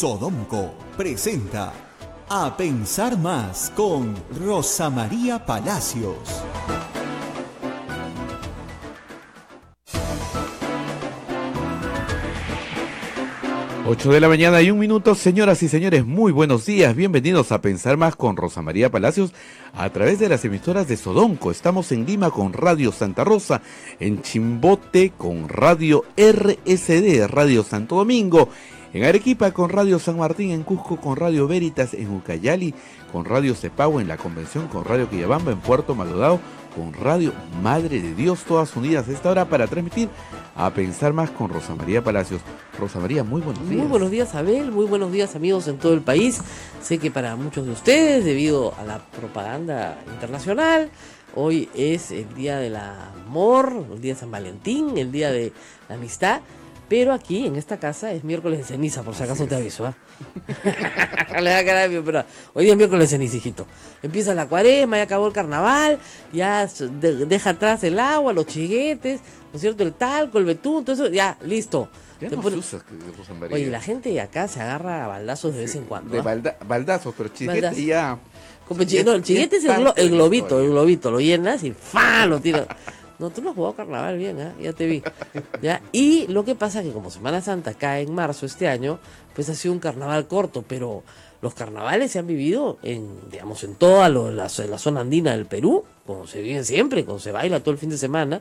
Sodomco presenta A Pensar Más con Rosa María Palacios. Ocho de la mañana y un minuto, señoras y señores, muy buenos días, bienvenidos a Pensar Más con Rosa María Palacios a través de las emisoras de Sodonco. Estamos en Lima con Radio Santa Rosa, en Chimbote con Radio RSD, Radio Santo Domingo, en Arequipa con Radio San Martín, en Cusco con Radio Veritas, en Ucayali con Radio Cepau en la convención con Radio Quillabamba, en Puerto Maldonado con Radio Madre de Dios, todas unidas a esta hora para transmitir a pensar más con Rosa María Palacios. Rosa María, muy buenos días. Muy buenos días, Abel, muy buenos días amigos en todo el país. Sé que para muchos de ustedes, debido a la propaganda internacional, hoy es el Día del Amor, el Día de San Valentín, el Día de la Amistad. Pero aquí, en esta casa, es miércoles de ceniza, por si acaso te aviso. ¿ah? Le da pero hoy día es miércoles de ceniza, hijito. Empieza la cuaresma, ya acabó el carnaval, ya deja atrás el agua, los chiguetes, ¿no es cierto? El talco, el betún, todo eso, ya, listo. Oye, la gente acá se agarra a baldazos de vez en cuando. De ¿ah? baldazos, pero chiguete ya... no, el chiguete es, el, el globito, el globito, lo llenas y ¡fa! lo tiras. No, tú no has jugado carnaval bien, ¿eh? ya te vi. ¿ya? Y lo que pasa es que como Semana Santa cae en marzo este año, pues ha sido un carnaval corto, pero los carnavales se han vivido en, digamos, en toda la, zona andina del Perú, como se viven siempre, como se baila todo el fin de semana,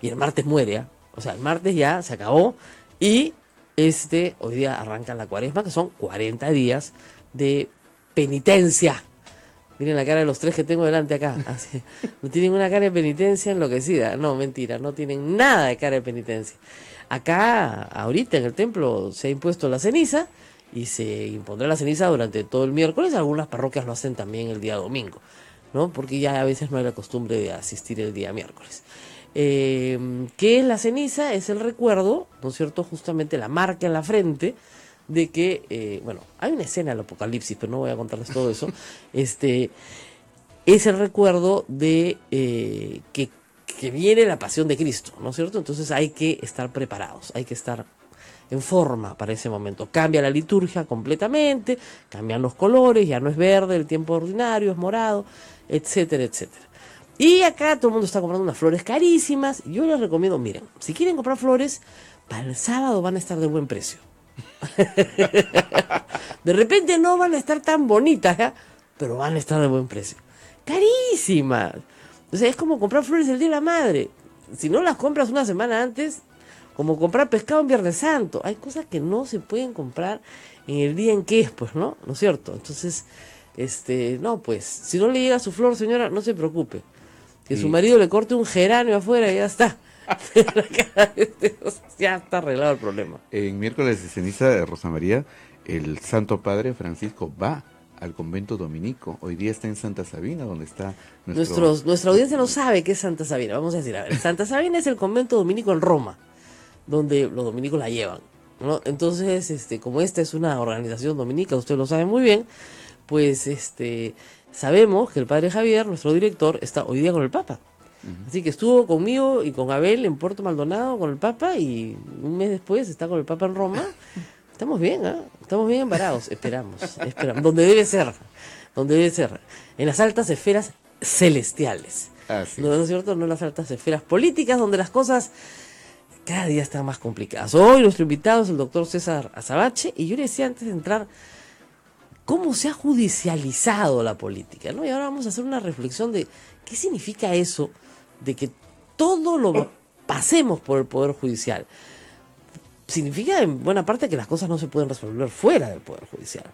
y el martes muere, ¿ah? o sea, el martes ya se acabó, y este, hoy día arranca la cuaresma, que son 40 días de penitencia, Miren la cara de los tres que tengo delante acá. Así. No tienen una cara de penitencia enloquecida. No, mentira, no tienen nada de cara de penitencia. Acá, ahorita en el templo, se ha impuesto la ceniza y se impondrá la ceniza durante todo el miércoles. Algunas parroquias lo hacen también el día domingo, ¿no? Porque ya a veces no hay la costumbre de asistir el día miércoles. Eh, ¿Qué es la ceniza? Es el recuerdo, ¿no es cierto? Justamente la marca en la frente de que, eh, bueno, hay una escena del apocalipsis, pero no voy a contarles todo eso. este es el recuerdo de eh, que, que, viene la pasión de Cristo, ¿no es cierto? Entonces hay que estar preparados, hay que estar en forma para ese momento. Cambia la liturgia completamente, cambian los colores, ya no es verde el tiempo ordinario, es morado, etcétera, etcétera. Y acá todo el mundo está comprando unas flores carísimas. Yo les recomiendo, miren, si quieren comprar flores, para el sábado van a estar de buen precio. de repente no van a estar tan bonitas, pero van a estar de buen precio. Carísimas. O sea, es como comprar flores el día de la madre. Si no las compras una semana antes, como comprar pescado en Viernes Santo. Hay cosas que no se pueden comprar en el día en que es, pues, ¿no? ¿No es cierto? Entonces, este, no, pues, si no le llega su flor, señora, no se preocupe. Que su marido le corte un geranio afuera y ya está. ya está arreglado el problema. En miércoles de ceniza de Rosa María, el Santo Padre Francisco va al convento dominico. Hoy día está en Santa Sabina, donde está nuestro... Nuestros, nuestra audiencia no sabe qué es Santa Sabina. Vamos a decir, a ver, Santa Sabina es el convento dominico en Roma, donde los dominicos la llevan. Entonces, este, como esta es una organización dominica, usted lo sabe muy bien, pues este, sabemos que el padre Javier, nuestro director, está hoy día con el Papa. Así que estuvo conmigo y con Abel en Puerto Maldonado con el Papa y un mes después está con el Papa en Roma. Estamos bien, ¿eh? Estamos bien embarados, esperamos, esperamos. Donde debe ser, donde debe ser. En las altas esferas celestiales. ¿No, ¿No es cierto? No en las altas esferas políticas, donde las cosas cada día están más complicadas. Hoy nuestro invitado es el doctor César Azabache y yo le decía antes de entrar cómo se ha judicializado la política, ¿no? Y ahora vamos a hacer una reflexión de qué significa eso de que todo lo pasemos por el Poder Judicial. Significa en buena parte que las cosas no se pueden resolver fuera del Poder Judicial.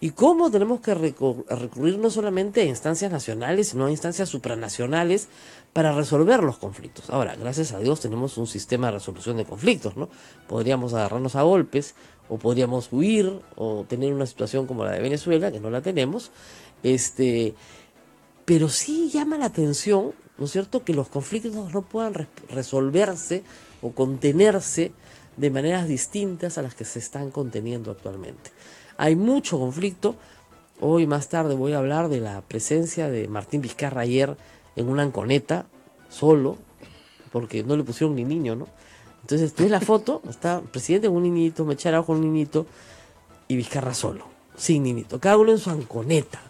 Y cómo tenemos que recurrir no solamente a instancias nacionales, sino a instancias supranacionales para resolver los conflictos. Ahora, gracias a Dios tenemos un sistema de resolución de conflictos, ¿no? Podríamos agarrarnos a golpes, o podríamos huir, o tener una situación como la de Venezuela, que no la tenemos. Este, pero sí llama la atención ¿no es cierto?, que los conflictos no puedan resolverse o contenerse de maneras distintas a las que se están conteniendo actualmente. Hay mucho conflicto. Hoy más tarde voy a hablar de la presencia de Martín Vizcarra ayer en una anconeta, solo, porque no le pusieron ni niño, ¿no? Entonces, tú la foto, está presidente con un niñito, me echará con un niñito y Vizcarra solo, sin niñito. Cada uno en su anconeta.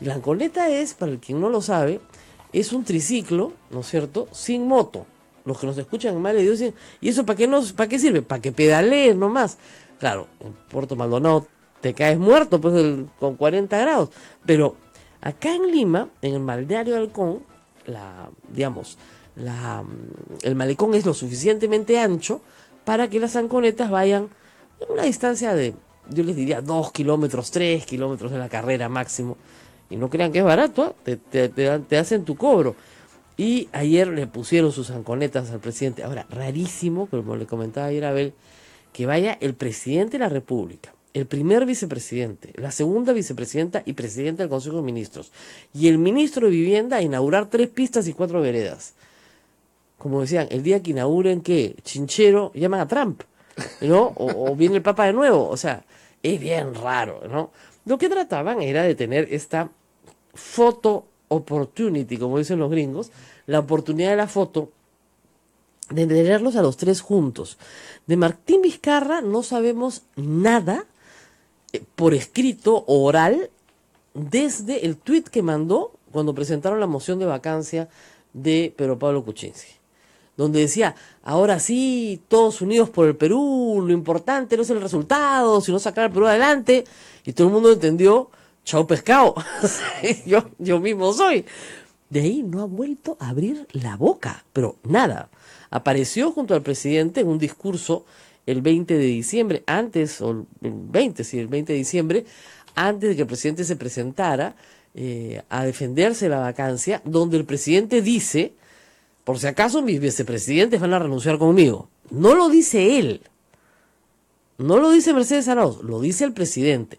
Y la anconeta es, para el quien no lo sabe, es un triciclo, ¿no es cierto?, sin moto. Los que nos escuchan mal y dicen, ¿y eso para qué, nos, para qué sirve? Para que pedalees nomás. Claro, en Puerto Maldonado te caes muerto pues con 40 grados. Pero acá en Lima, en el Maldario Halcón, la, digamos, la, mm, el malecón es lo suficientemente ancho para que las anconetas vayan a una distancia de, yo les diría, 2 kilómetros, 3 kilómetros de la carrera máximo y no crean que es barato, ¿eh? te, hacen tu cobro. Y ayer le pusieron sus anconetas al presidente. Ahora, rarísimo, como le comentaba ayer a Abel, que vaya el presidente de la República, el primer vicepresidente, la segunda vicepresidenta y presidente del Consejo de Ministros, y el ministro de Vivienda a inaugurar tres pistas y cuatro veredas. Como decían, el día que inauguren, ¿qué? Chinchero, llaman a Trump, ¿no? o viene el Papa de nuevo, o sea, es bien raro, ¿no? Lo que trataban era de tener esta foto opportunity, como dicen los gringos, la oportunidad de la foto, de tenerlos a los tres juntos. De Martín Vizcarra no sabemos nada eh, por escrito, o oral, desde el tweet que mandó cuando presentaron la moción de vacancia de Pedro Pablo Kuczynski, donde decía, ahora sí, todos unidos por el Perú, lo importante no es el resultado, sino sacar al Perú adelante, y todo el mundo entendió chao pescado, yo, yo mismo soy. De ahí no ha vuelto a abrir la boca, pero nada. Apareció junto al presidente en un discurso el 20 de diciembre, antes, o el 20, sí, el 20 de diciembre, antes de que el presidente se presentara eh, a defenderse la vacancia, donde el presidente dice, por si acaso mis vicepresidentes van a renunciar conmigo. No lo dice él, no lo dice Mercedes Arauz, lo dice el presidente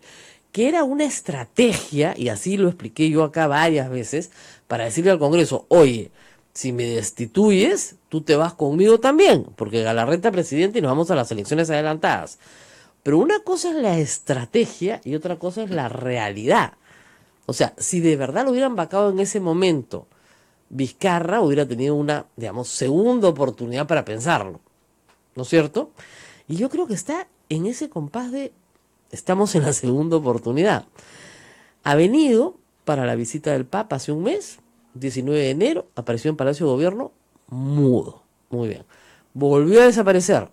que era una estrategia, y así lo expliqué yo acá varias veces, para decirle al Congreso, oye, si me destituyes, tú te vas conmigo también, porque Galarreta presidente y nos vamos a las elecciones adelantadas. Pero una cosa es la estrategia y otra cosa es la realidad. O sea, si de verdad lo hubieran vacado en ese momento, Vizcarra hubiera tenido una, digamos, segunda oportunidad para pensarlo. ¿No es cierto? Y yo creo que está en ese compás de Estamos en la segunda oportunidad. Ha venido para la visita del Papa hace un mes, 19 de enero, apareció en Palacio de Gobierno mudo. Muy bien. Volvió a desaparecer.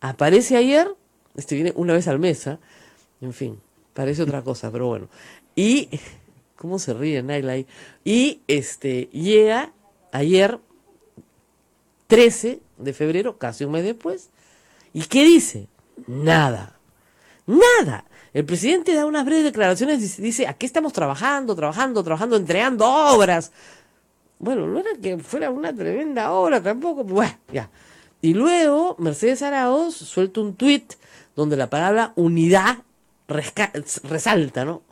Aparece ayer, este viene una vez al mes, ¿ah? en fin, parece otra cosa, pero bueno. Y, ¿cómo se ríe Naila ahí? Y este, llega ayer, 13 de febrero, casi un mes después, ¿y qué dice? Nada. Nada. El presidente da unas breves declaraciones y dice, aquí estamos trabajando, trabajando, trabajando, entregando obras. Bueno, no era que fuera una tremenda obra tampoco. Pues, bueno, ya. Y luego Mercedes Araoz suelta un tuit donde la palabra unidad resalta, ¿no?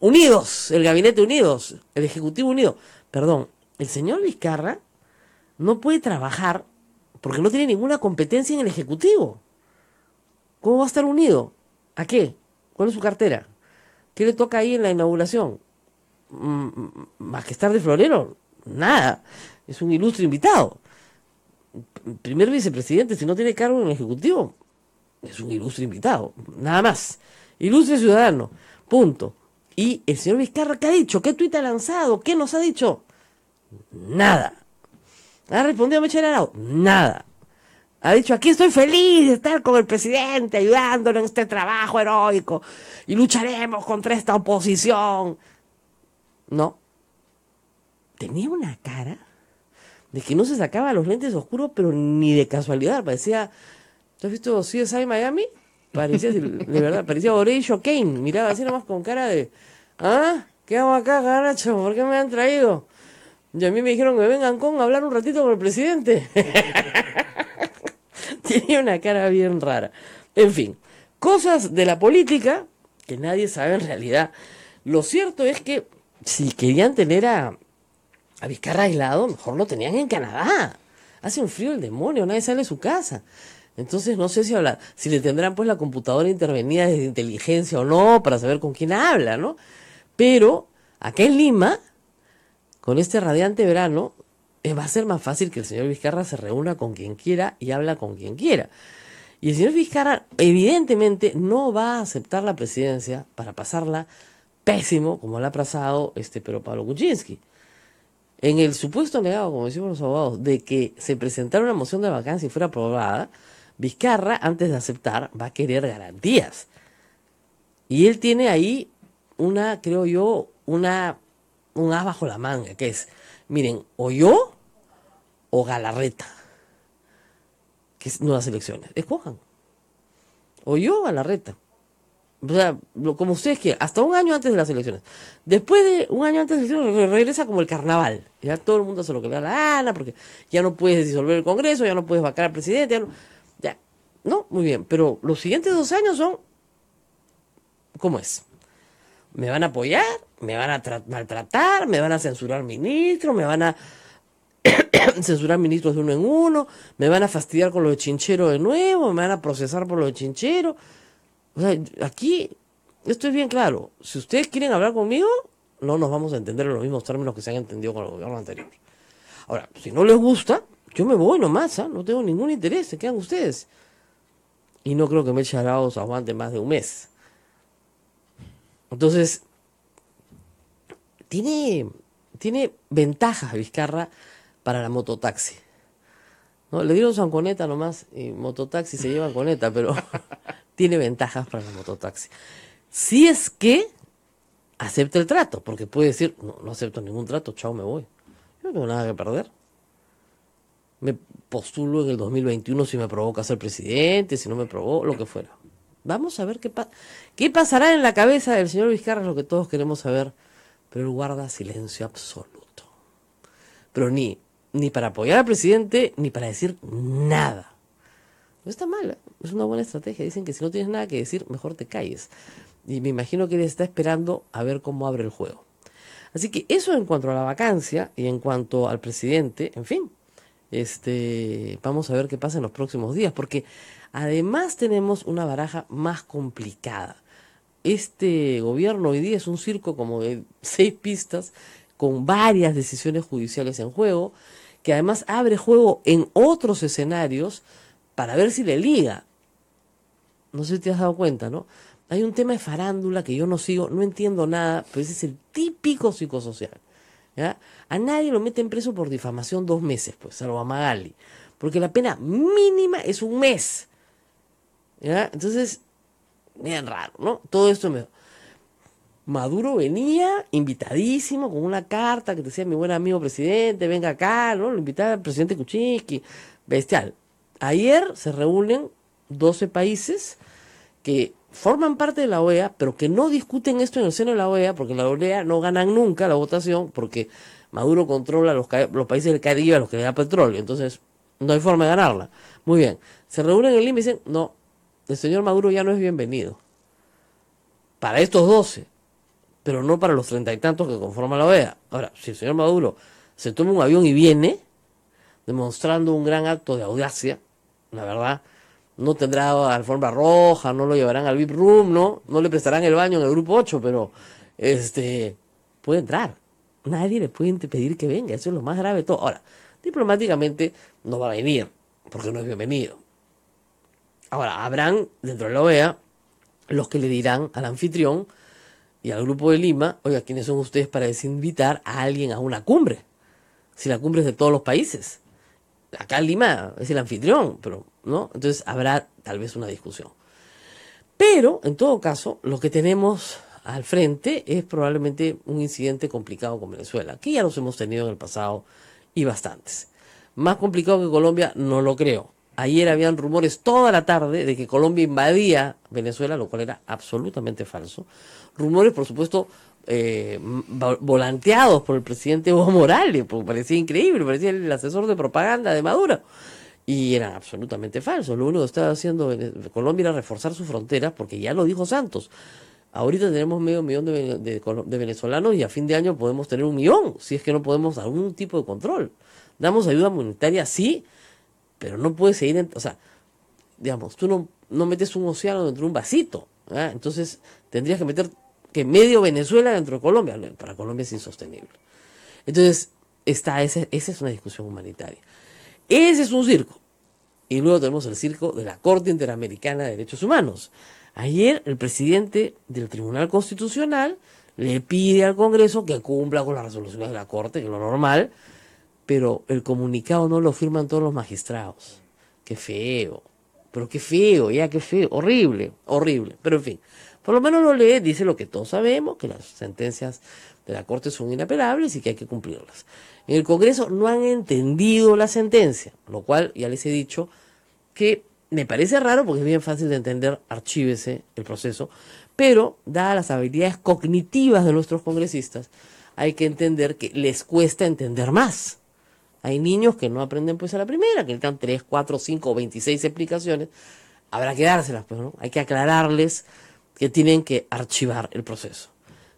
Unidos, el gabinete unidos, el Ejecutivo unido. Perdón, el señor Vizcarra no puede trabajar porque no tiene ninguna competencia en el Ejecutivo. ¿Cómo va a estar unido? ¿A qué? ¿Cuál es su cartera? ¿Qué le toca ahí en la inauguración? Mm, mm, más que estar de florero, nada. Es un ilustre invitado. Primer vicepresidente, si no tiene cargo en el Ejecutivo, es un ilustre invitado, nada más. Ilustre ciudadano, punto. Y el señor Vizcarra, ¿qué ha dicho? ¿Qué tuit ha lanzado? ¿Qué nos ha dicho? Nada. ¿Ha respondido Michel Arau? Nada. Ha dicho, aquí estoy feliz de estar con el presidente, ayudándolo en este trabajo heroico y lucharemos contra esta oposición. No. Tenía una cara de que no se sacaba los lentes oscuros, pero ni de casualidad. Parecía, ¿tú has visto CSI Miami? Parecía, de verdad, parecía Horatio Kane. Miraba así nomás con cara de, ¿ah? ¿Qué hago acá, garacho? ¿Por qué me han traído? Y a mí me dijeron que vengan con hablar un ratito con el presidente. Tenía una cara bien rara. En fin, cosas de la política que nadie sabe en realidad. Lo cierto es que si querían tener a, a Vizcarra aislado, mejor lo tenían en Canadá. Hace un frío el demonio, nadie sale de su casa. Entonces no sé si habla, si le tendrán pues la computadora intervenida desde inteligencia o no, para saber con quién habla, ¿no? Pero acá en Lima, con este radiante verano, eh, va a ser más fácil que el señor Vizcarra se reúna con quien quiera y habla con quien quiera. Y el señor Vizcarra evidentemente no va a aceptar la presidencia para pasarla pésimo como la ha pasado este pero Pablo Kuczynski. En el supuesto negado, como decimos los abogados, de que se presentara una moción de vacancia y fuera aprobada, Vizcarra, antes de aceptar, va a querer garantías. Y él tiene ahí una, creo yo, una, un as bajo la manga, que es, miren, o yo o Galarreta, que es nuevas elecciones. Escojan. O yo o Galarreta. O sea, como ustedes quieran, hasta un año antes de las elecciones. Después de un año antes de las elecciones, regresa como el carnaval. Ya todo el mundo hace lo que le da la gana, porque ya no puedes disolver el Congreso, ya no puedes vacar al presidente. Ya no, ya. no, muy bien. Pero los siguientes dos años son. ¿Cómo es? ¿Me van a apoyar? ¿Me van a maltratar? ¿Me van a censurar ministro? ¿Me van a.? censurar ministros de uno en uno, me van a fastidiar con lo de Chinchero de nuevo, me van a procesar por lo de Chinchero. O sea, aquí esto es bien claro. Si ustedes quieren hablar conmigo, no nos vamos a entender en los mismos términos que se han entendido con el gobierno anterior. Ahora, si no les gusta, yo me voy nomás, ¿ah? no tengo ningún interés, se quedan ustedes. Y no creo que me he Arauz aguante más de un mes. Entonces, tiene, tiene ventajas Vizcarra para la mototaxi. ¿No? Le dieron sanconeta nomás y mototaxi se lleva coneta, pero tiene ventajas para la mototaxi. Si es que acepta el trato, porque puede decir, no, acepto ningún trato, chao, me voy. Yo no tengo nada que perder. Me postulo en el 2021 si me provoca ser presidente, si no me provoca, lo que fuera. Vamos a ver qué, qué pasará en la cabeza del señor Vizcarra, lo que todos queremos saber. Pero él guarda silencio absoluto. Pero ni ni para apoyar al presidente, ni para decir nada. No está mal, ¿eh? es una buena estrategia. Dicen que si no tienes nada que decir, mejor te calles. Y me imagino que él está esperando a ver cómo abre el juego. Así que eso en cuanto a la vacancia y en cuanto al presidente, en fin, este, vamos a ver qué pasa en los próximos días, porque además tenemos una baraja más complicada. Este gobierno hoy día es un circo como de seis pistas con varias decisiones judiciales en juego que además abre juego en otros escenarios para ver si le liga. No sé si te has dado cuenta, ¿no? Hay un tema de farándula que yo no sigo, no entiendo nada, pero ese es el típico psicosocial. ¿ya? A nadie lo meten preso por difamación dos meses, pues, salvo a Magali. Porque la pena mínima es un mes. ¿ya? Entonces, bien raro, ¿no? Todo esto me... Maduro venía invitadísimo con una carta que decía mi buen amigo presidente, venga acá, ¿no? Lo invitaba el presidente Kuczynski, bestial. Ayer se reúnen 12 países que forman parte de la OEA, pero que no discuten esto en el seno de la OEA, porque la OEA no ganan nunca la votación, porque Maduro controla los, países del Caribe los que le da petróleo, entonces no hay forma de ganarla. Muy bien, se reúnen en Lima y dicen, no, el señor Maduro ya no es bienvenido. Para estos 12 pero no para los treinta y tantos que conforman la OEA. Ahora, si el señor Maduro se toma un avión y viene, demostrando un gran acto de audacia, la verdad, no tendrá alfombra roja, no lo llevarán al VIP room, ¿no? No le prestarán el baño en el grupo 8, pero este puede entrar. Nadie le puede pedir que venga, eso es lo más grave de todo. Ahora, diplomáticamente no va a venir, porque no es bienvenido. Ahora, habrán dentro de la OEA los que le dirán al anfitrión, y al grupo de Lima, oiga, ¿quiénes son ustedes para desinvitar a alguien a una cumbre? Si la cumbre es de todos los países. Acá en Lima es el anfitrión, pero ¿no? Entonces habrá tal vez una discusión. Pero, en todo caso, lo que tenemos al frente es probablemente un incidente complicado con Venezuela, que ya los hemos tenido en el pasado y bastantes. Más complicado que Colombia, no lo creo. Ayer habían rumores toda la tarde de que Colombia invadía Venezuela, lo cual era absolutamente falso. Rumores, por supuesto, eh, volanteados por el presidente Evo Morales, porque parecía increíble, parecía el asesor de propaganda de Maduro. Y era absolutamente falsos. Lo único que estaba haciendo Colombia era reforzar sus fronteras, porque ya lo dijo Santos. Ahorita tenemos medio millón de, venezolanos y a fin de año podemos tener un millón, si es que no podemos algún tipo de control. Damos ayuda monetaria, sí, pero no puedes seguir, o sea, digamos, tú no, metes un océano dentro de un vasito. Entonces tendrías que meter que medio Venezuela dentro de Colombia. Para Colombia es insostenible. Entonces, está, esa, esa es una discusión humanitaria. Ese es un circo. Y luego tenemos el circo de la Corte Interamericana de Derechos Humanos. Ayer el presidente del Tribunal Constitucional le pide al Congreso que cumpla con las resoluciones de la Corte, que es lo normal, pero el comunicado no lo firman todos los magistrados. Qué feo. Pero qué feo, ya qué feo. Horrible, horrible. Pero en fin, por lo menos lo lee, dice lo que todos sabemos, que las sentencias de la Corte son inapelables y que hay que cumplirlas. En el Congreso no han entendido la sentencia, lo cual ya les he dicho que me parece raro porque es bien fácil de entender, archívese el proceso, pero dadas las habilidades cognitivas de nuestros congresistas, hay que entender que les cuesta entender más. Hay niños que no aprenden pues a la primera, que necesitan 3, 4, 5, 26 explicaciones. Habrá que dárselas, pues, ¿no? Hay que aclararles que tienen que archivar el proceso,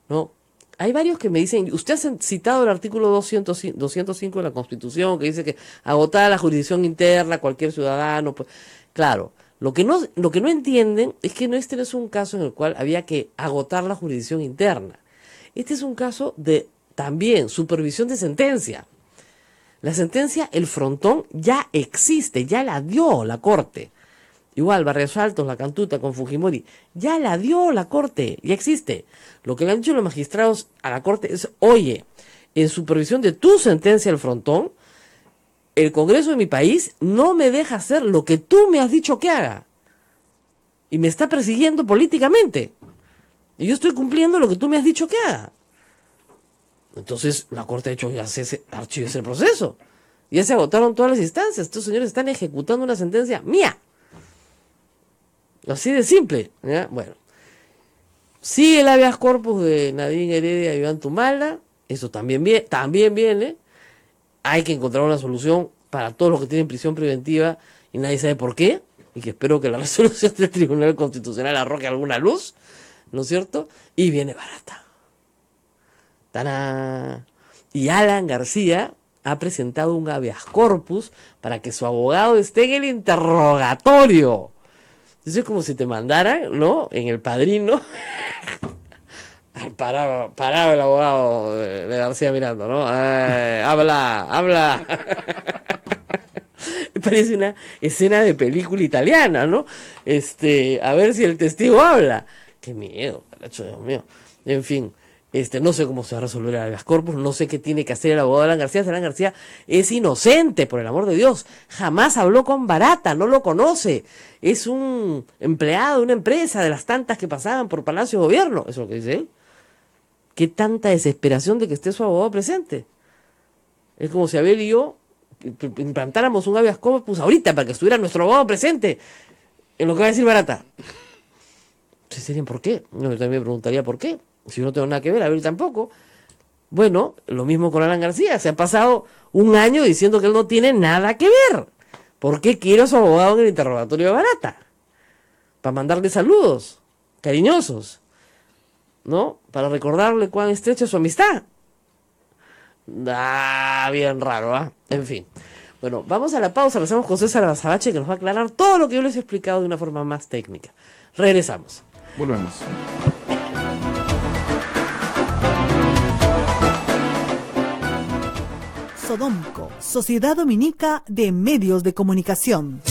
¿no? Hay varios que me dicen, usted ha citado el artículo 205 de la Constitución que dice que agotada la jurisdicción interna, cualquier ciudadano, pues, claro, lo que no, lo que no entienden es que no este no es un caso en el cual había que agotar la jurisdicción interna. Este es un caso de también supervisión de sentencia. La sentencia, el frontón, ya existe, ya la dio la Corte. Igual, Barrios Altos, la Cantuta con Fujimori, ya la dio la Corte, ya existe. Lo que le han dicho los magistrados a la Corte es, oye, en supervisión de tu sentencia el frontón, el Congreso de mi país no me deja hacer lo que tú me has dicho que haga. Y me está persiguiendo políticamente. Y yo estoy cumpliendo lo que tú me has dicho que haga. Entonces, la Corte ha hecho ya archivo ese proceso. Ya se agotaron todas las instancias. Estos señores están ejecutando una sentencia mía. Así de simple. Bueno. Sigue el habeas corpus de Nadine Heredia y Iván Tumala. Eso también viene, también viene. Hay que encontrar una solución para todos los que tienen prisión preventiva y nadie sabe por qué. Y que espero que la resolución del Tribunal Constitucional arroje alguna luz. ¿No es cierto? Y viene barata. Y Alan García ha presentado un habeas corpus para que su abogado esté en el interrogatorio. eso es como si te mandaran, ¿no? En el padrino. Paraba, el abogado de García mirando ¿no? habla, habla. Parece una escena de película italiana, ¿no? Este, a ver si el testigo habla. Qué miedo, caracho, Dios mío. En fin. Este, no sé cómo se va a resolver el habeas corpus, no sé qué tiene que hacer el abogado Alan García. Alan García es inocente, por el amor de Dios. Jamás habló con Barata, no lo conoce. Es un empleado de una empresa de las tantas que pasaban por Palacio Gobierno. Eso es lo que dice él. Qué tanta desesperación de que esté su abogado presente. Es como si Abel y yo implantáramos un habeas corpus ahorita para que estuviera nuestro abogado presente en lo que va a decir Barata. ¿Serían por qué? Yo también me preguntaría por qué si no tengo nada que ver, a ver tampoco. Bueno, lo mismo con Alan García, se ha pasado un año diciendo que él no tiene nada que ver. ¿Por qué quiero a su abogado en el interrogatorio de Barata? Para mandarle saludos cariñosos, ¿no? Para recordarle cuán estrecha es su amistad. Ah, bien raro, ¿ah? En fin. Bueno, vamos a la pausa, regresamos con César Azabache que nos va a aclarar todo lo que yo les he explicado de una forma más técnica. Regresamos. Volvemos. Sodomco, Sociedad Dominica de Medios de Comunicación.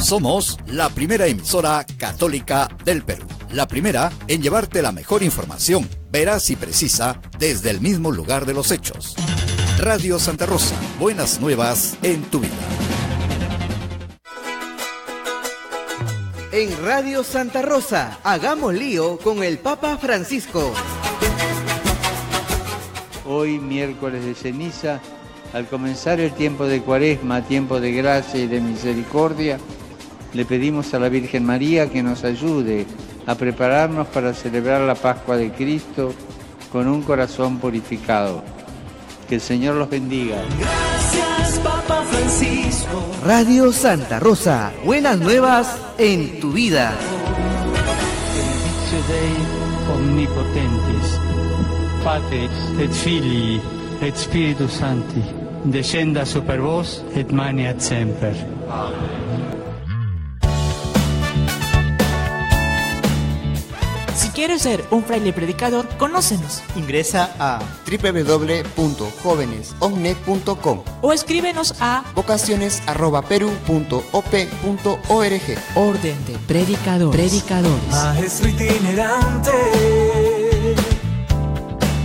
Somos la primera emisora católica del Perú. La primera en llevarte la mejor información, veraz y precisa, desde el mismo lugar de los hechos. Radio Santa Rosa, buenas nuevas en tu vida. En Radio Santa Rosa, hagamos lío con el Papa Francisco hoy miércoles de ceniza, al comenzar el tiempo de cuaresma, tiempo de gracia y de misericordia, le pedimos a la Virgen María que nos ayude a prepararnos para celebrar la Pascua de Cristo con un corazón purificado. Que el Señor los bendiga. Gracias, Papa Francisco. Radio Santa Rosa, buenas nuevas en tu vida. Omnipotentes Padre, et Filii, et Spiritus Sancti, descenda super vos et maniat semper. Si quieres ser un fraile predicador, conócenos. Ingresa a www.jóvenesogne.com o escríbenos a vocaciones@peru.op.org. Orden de predicadores. Predicadores. itinerante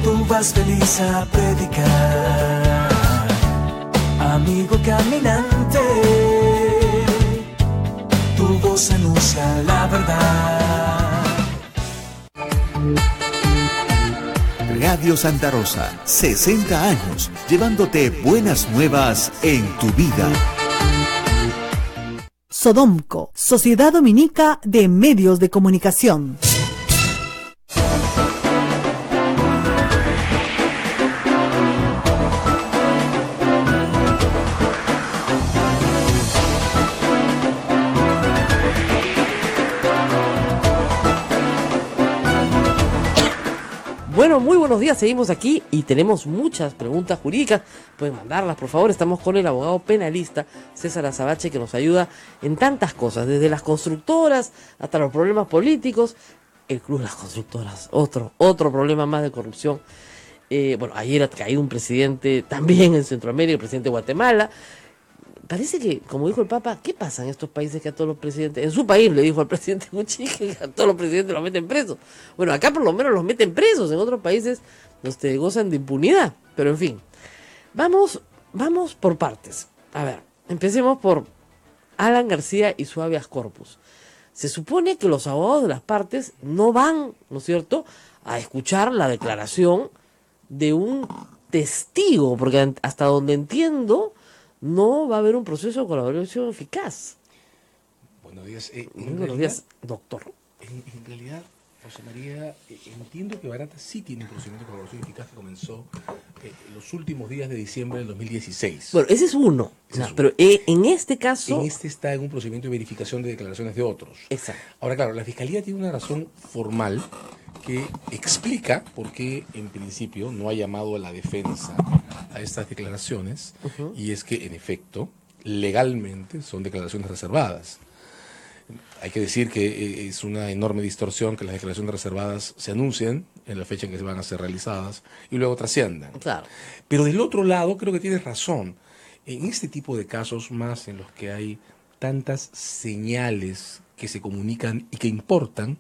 tú vas feliz a predicar. Amigo caminante, tu voz anuncia la verdad. Radio Santa Rosa, 60 años, llevándote buenas nuevas en tu vida. Sodomco, Sociedad Dominica de Medios de Comunicación. Bueno, muy buenos días, seguimos aquí y tenemos muchas preguntas jurídicas. Pueden mandarlas, por favor. Estamos con el abogado penalista César Azabache que nos ayuda en tantas cosas, desde las constructoras hasta los problemas políticos. El Club las Constructoras, otro, otro problema más de corrupción. Eh, bueno, ayer ha caído un presidente también en Centroamérica, el presidente de Guatemala parece que, como dijo el Papa, ¿qué pasa en estos países que a todos los presidentes, en su país le dijo al presidente Kuchik que a todos los presidentes los meten presos? Bueno, acá por lo menos los meten presos, en otros países te este, gozan de impunidad, pero en fin. Vamos, vamos por partes. A ver, empecemos por Alan García y su habeas corpus. Se supone que los abogados de las partes no van, ¿no es cierto?, a escuchar la declaración de un testigo, porque hasta donde entiendo, no va a haber un proceso de colaboración eficaz. Buenos días. Eh, Buenos días, doctor. en realidad, José María, eh, entiendo que Barata sí tiene un procedimiento de colaboración eficaz que comenzó eh, los últimos días de diciembre del 2016. Bueno, ese es uno. Ah, pero en este caso... En este está en un procedimiento de verificación de declaraciones de otros. Exacto. Ahora, claro, la Fiscalía tiene una razón formal que explica por qué en principio no ha llamado a la defensa a estas declaraciones y es que en efecto legalmente son declaraciones reservadas. Hay que decir que eh, es una enorme distorsión que las declaraciones reservadas se anuncien en la fecha en que se van a ser realizadas y luego trasciendan. Claro. Pero del otro lado, creo que tienes razón. En este tipo de casos más en los que hay tantas señales que se comunican y que importan,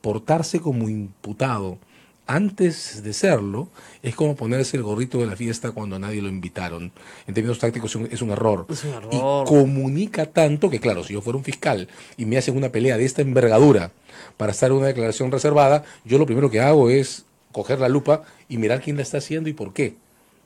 portarse como imputado antes de serlo, es como ponerse el gorrito de la fiesta cuando nadie lo invitaron. En términos tácticos es un, error. Es un error. Y comunica tanto que, claro, si yo fuera un fiscal y me hacen una pelea de esta envergadura para estar en una declaración reservada, yo lo primero que hago es coger la lupa y mirar quién la está haciendo y por qué.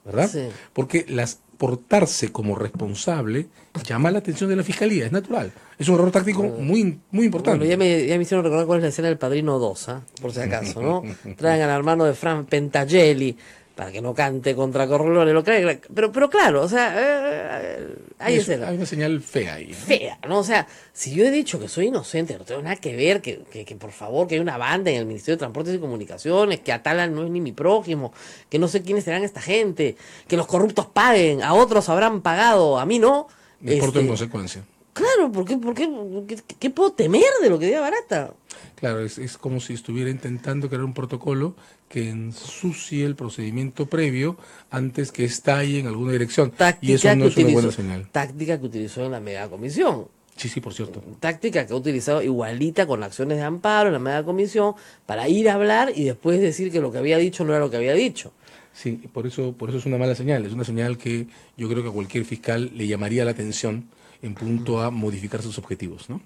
¿verdad? Porque las, portarse como responsable llama la atención de la fiscalía, es natural. Es un error táctico muy, muy importante. Bueno, ya, me, hicieron recordar cuál es la escena del Padrino 2, ¿ah? por si acaso, ¿no? Traen al hermano de Frank Pentageli para que no cante contra Corleone, lo pero, pero claro, o sea, eh, eh, ahí hay, hay, una señal fea ahí. Fea, ¿no? O sea, si yo he dicho que soy inocente, no tengo nada que ver, que, por favor, que hay una banda en el Ministerio de Transportes y Comunicaciones, que Atala no es ni mi prójimo, que no sé quiénes serán esta gente, que los corruptos paguen, a otros habrán pagado, a mí no. Me este, en consecuencia. Claro, ¿por qué, por qué puedo temer de lo que diga Barata? Claro, es, como si estuviera intentando crear un protocolo que ensucie el procedimiento previo antes que estalle en alguna dirección. y eso no es una buena señal. Táctica que utilizó en la media comisión. Sí, sí, por cierto. Táctica que ha utilizado igualita con acciones de amparo en la mega comisión para ir a hablar y después decir que lo que había dicho no era lo que había dicho. Sí, por eso, por eso es una mala señal. Es una señal que yo creo que a cualquier fiscal le llamaría la atención en punto a modificar sus objetivos, ¿no?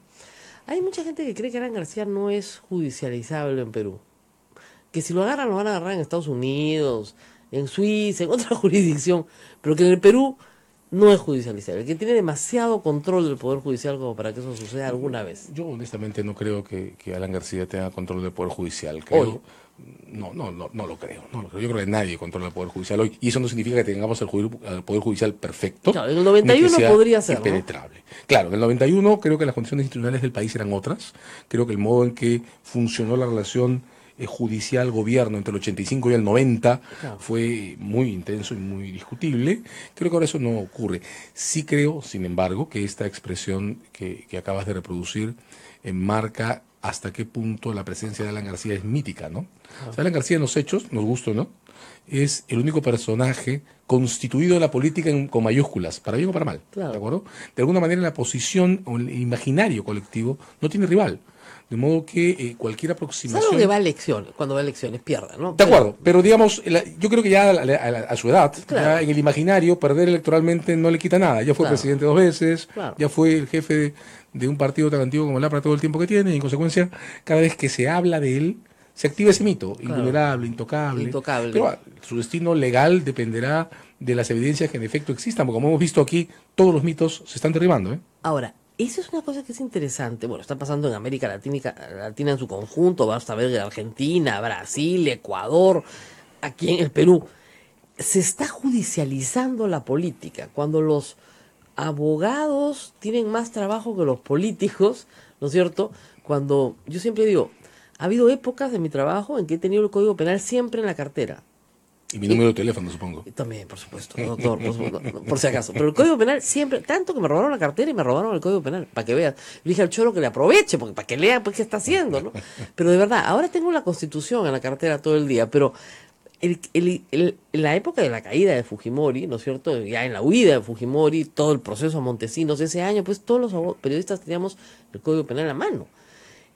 Hay mucha gente que cree que Alan García no es judicializable en Perú. Que si lo agarran, lo van a agarrar en Estados Unidos, en Suiza, en otra jurisdicción. Pero que en el Perú no es el que tiene demasiado control del Poder Judicial como para que eso suceda alguna vez. Yo honestamente no creo que, Alan García tenga control del Poder Judicial. No, no, no, lo creo, no creo. Yo creo que nadie controla el Poder Judicial hoy. Y eso no significa que tengamos el, Poder Judicial perfecto. Claro, en el 91 podría ser. Impenetrable. Claro, el 91 creo que las condiciones institucionales del país eran otras. Creo que el modo en que funcionó la relación eh, judicial gobierno entre el 85 y el 90 fue muy intenso y muy discutible. Creo que ahora eso no ocurre. Sí creo, sin embargo, que esta expresión que, acabas de reproducir enmarca eh, hasta qué punto la presencia de Alan García es mítica, ¿no? Alan García en los hechos, nos gusta, ¿no? Es el único personaje constituido de la política con mayúsculas, para bien o para mal, ¿de De alguna manera la posición o el imaginario colectivo no tiene rival. De modo que eh, cualquier aproximación. ¿Sabe que va a elecciones, cuando va a elecciones pierda, ¿no? De acuerdo, pero, digamos, yo creo que ya a, su edad, en el imaginario, perder electoralmente no le quita nada. Ya fue presidente dos veces, ya fue el jefe de, un partido tan antiguo como el APRA todo el tiempo que tiene, y en consecuencia, cada vez que se habla de él, se activa ese mito, invulnerable, intocable. Pero ah, su destino legal dependerá de las evidencias que en efecto existan, porque como hemos visto aquí, todos los mitos se están derribando. ¿eh? Ahora, eso es una cosa que es interesante. Bueno, está pasando en América Latina, en su conjunto. a ver Argentina, Brasil, Ecuador, aquí en el Perú. Se está judicializando la política. Cuando los abogados tienen más trabajo que los políticos, ¿no es cierto? Cuando yo siempre digo, ha habido épocas de mi trabajo en que he tenido el Código Penal siempre en la cartera. Y mi número de teléfono, supongo. También, por supuesto. doctor, por, si acaso. Pero el código penal siempre, tanto que me robaron la cartera y me robaron el código penal, para que veas. Le dije al choro que le aproveche, porque para que lea pues, qué está haciendo, ¿no? Pero de verdad, ahora tengo la constitución en la cartera todo el día, pero el, la época de la caída de Fujimori, ¿no es cierto? Ya en la huida de Fujimori, todo el proceso a Montesinos, ese año, pues todos los periodistas teníamos el código penal a mano.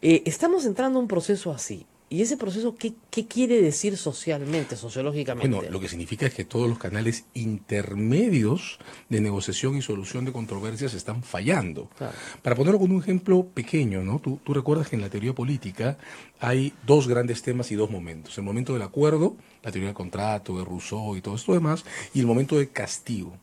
Eh, estamos entrando a un proceso así. ¿Y ese proceso qué, quiere decir socialmente, sociológicamente? Bueno, lo que significa es que todos los canales intermedios de negociación y solución de controversias están fallando. Para ponerlo con un ejemplo pequeño, ¿no? Tú, recuerdas que en la teoría política hay dos grandes temas y dos momentos. El momento del acuerdo, la teoría del contrato, de Rousseau y todo esto demás, y el momento de castigo.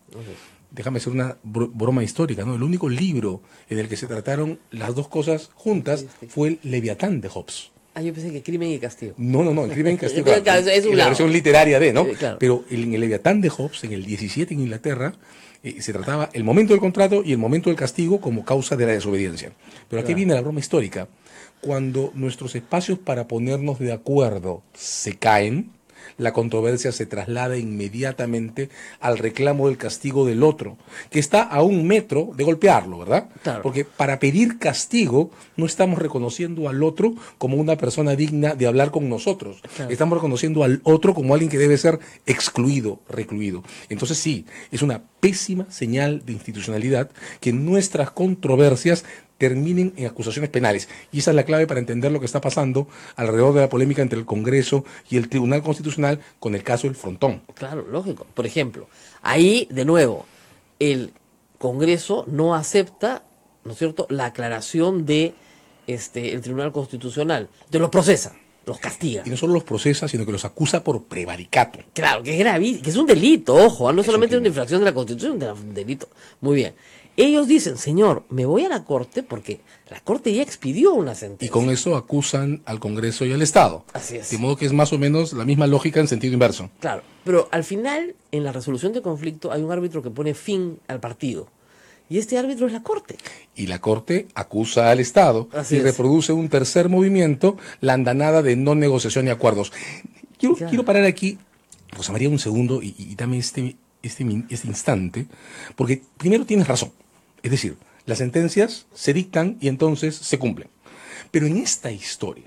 déjame hacer una broma histórica, ¿no? El único libro en el que se trataron las dos cosas juntas fue el Leviatán de Hobbes. Ah, yo pensé que Crimen y Castigo. No, no, no, el Crimen y Castigo. es la versión literaria de, ¿no? Pero en el Leviatán de Hobbes, en el 17 en Inglaterra, eh, se trataba el momento del contrato y el momento del castigo como causa de la desobediencia. Pero aquí viene la broma histórica. Cuando nuestros espacios para ponernos de acuerdo se caen, la controversia se traslada inmediatamente al reclamo del castigo del otro, que está a un metro de golpearlo, ¿verdad? Porque para pedir castigo no estamos reconociendo al otro como una persona digna de hablar con nosotros. Estamos reconociendo al otro como alguien que debe ser excluido, recluido. Entonces sí, es una pésima señal de institucionalidad que nuestras controversias terminen en acusaciones penales. Y esa es la clave para entender lo que está pasando alrededor de la polémica entre el Congreso y el Tribunal Constitucional con el caso del frontón. Claro, lógico. Por ejemplo, ahí, de nuevo, el Congreso no acepta, ¿no es cierto?, la aclaración de este el Tribunal Constitucional. de los procesa, los castiga. Y no solo los procesa, sino que los acusa por prevaricato. Claro, que es grave, que es un delito, ojo, ¿ah? no solamente es una infracción de la Constitución, es un delito. Muy bien. Ellos dicen, señor, me voy a la Corte porque la Corte ya expidió una sentencia. Y con eso acusan al Congreso y al Estado. Así es. De modo que es más o menos la misma lógica en sentido inverso. Claro, pero al final, en la resolución de conflicto, hay un árbitro que pone fin al partido. Y este árbitro es la Corte. Y la Corte acusa al Estado y reproduce un tercer movimiento, la andanada de no negociación y acuerdos. Quiero, parar aquí, José María, un segundo y, dame este, este, este instante, porque primero tienes razón. Es decir, las sentencias se dictan y entonces se cumplen. Pero en esta historia,